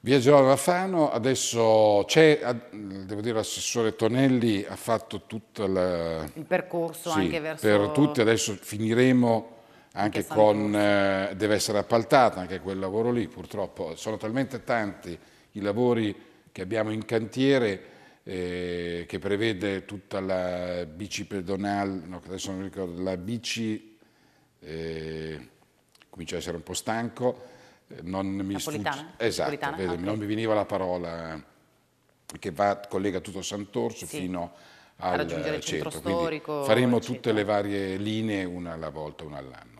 Via Girolamo da Fano, adesso c'è, devo dire l'assessore Tonelli ha fatto tutto la... il percorso sì, anche verso... per tutti, adesso finiremo anche con, eh, deve essere appaltata anche quel lavoro lì purtroppo. Sono talmente tanti i lavori che abbiamo in cantiere eh, che prevede tutta la bici pedonale, no, adesso non ricordo, la bici, eh, comincio ad essere un po' stanco, eh, non mi, Esatto, Napolitana? okay. non mi veniva la parola eh, che va, collega tutto Sant'Orso sì. fino al centro, centro storico. Faremo tutte le varie linee una alla volta, una all'anno.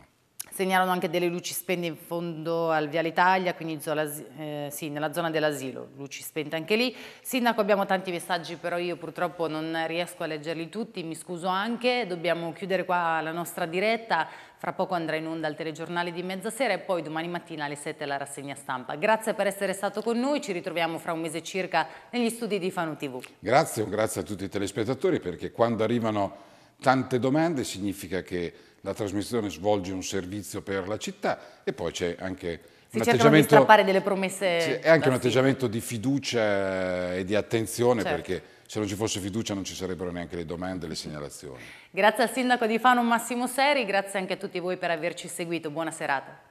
Segnalano anche delle luci spente in fondo al Viale Italia, quindi zola, eh, sì, nella zona dell'asilo, luci spente anche lì. Sindaco abbiamo tanti messaggi, però io purtroppo non riesco a leggerli tutti, mi scuso anche, dobbiamo chiudere qua la nostra diretta, fra poco andrà in onda il telegiornale di mezzasera e poi domani mattina alle 7 la rassegna stampa. Grazie per essere stato con noi, ci ritroviamo fra un mese circa negli studi di Fanu TV. Grazie, un grazie a tutti i telespettatori perché quando arrivano tante domande significa che la trasmissione svolge un servizio per la città e poi c'è anche si un atteggiamento, strappare delle promesse. È anche un atteggiamento di fiducia e di attenzione certo. perché se non ci fosse fiducia non ci sarebbero neanche le domande e le segnalazioni. Grazie al sindaco di Fano Massimo Seri, grazie anche a tutti voi per averci seguito. Buona serata.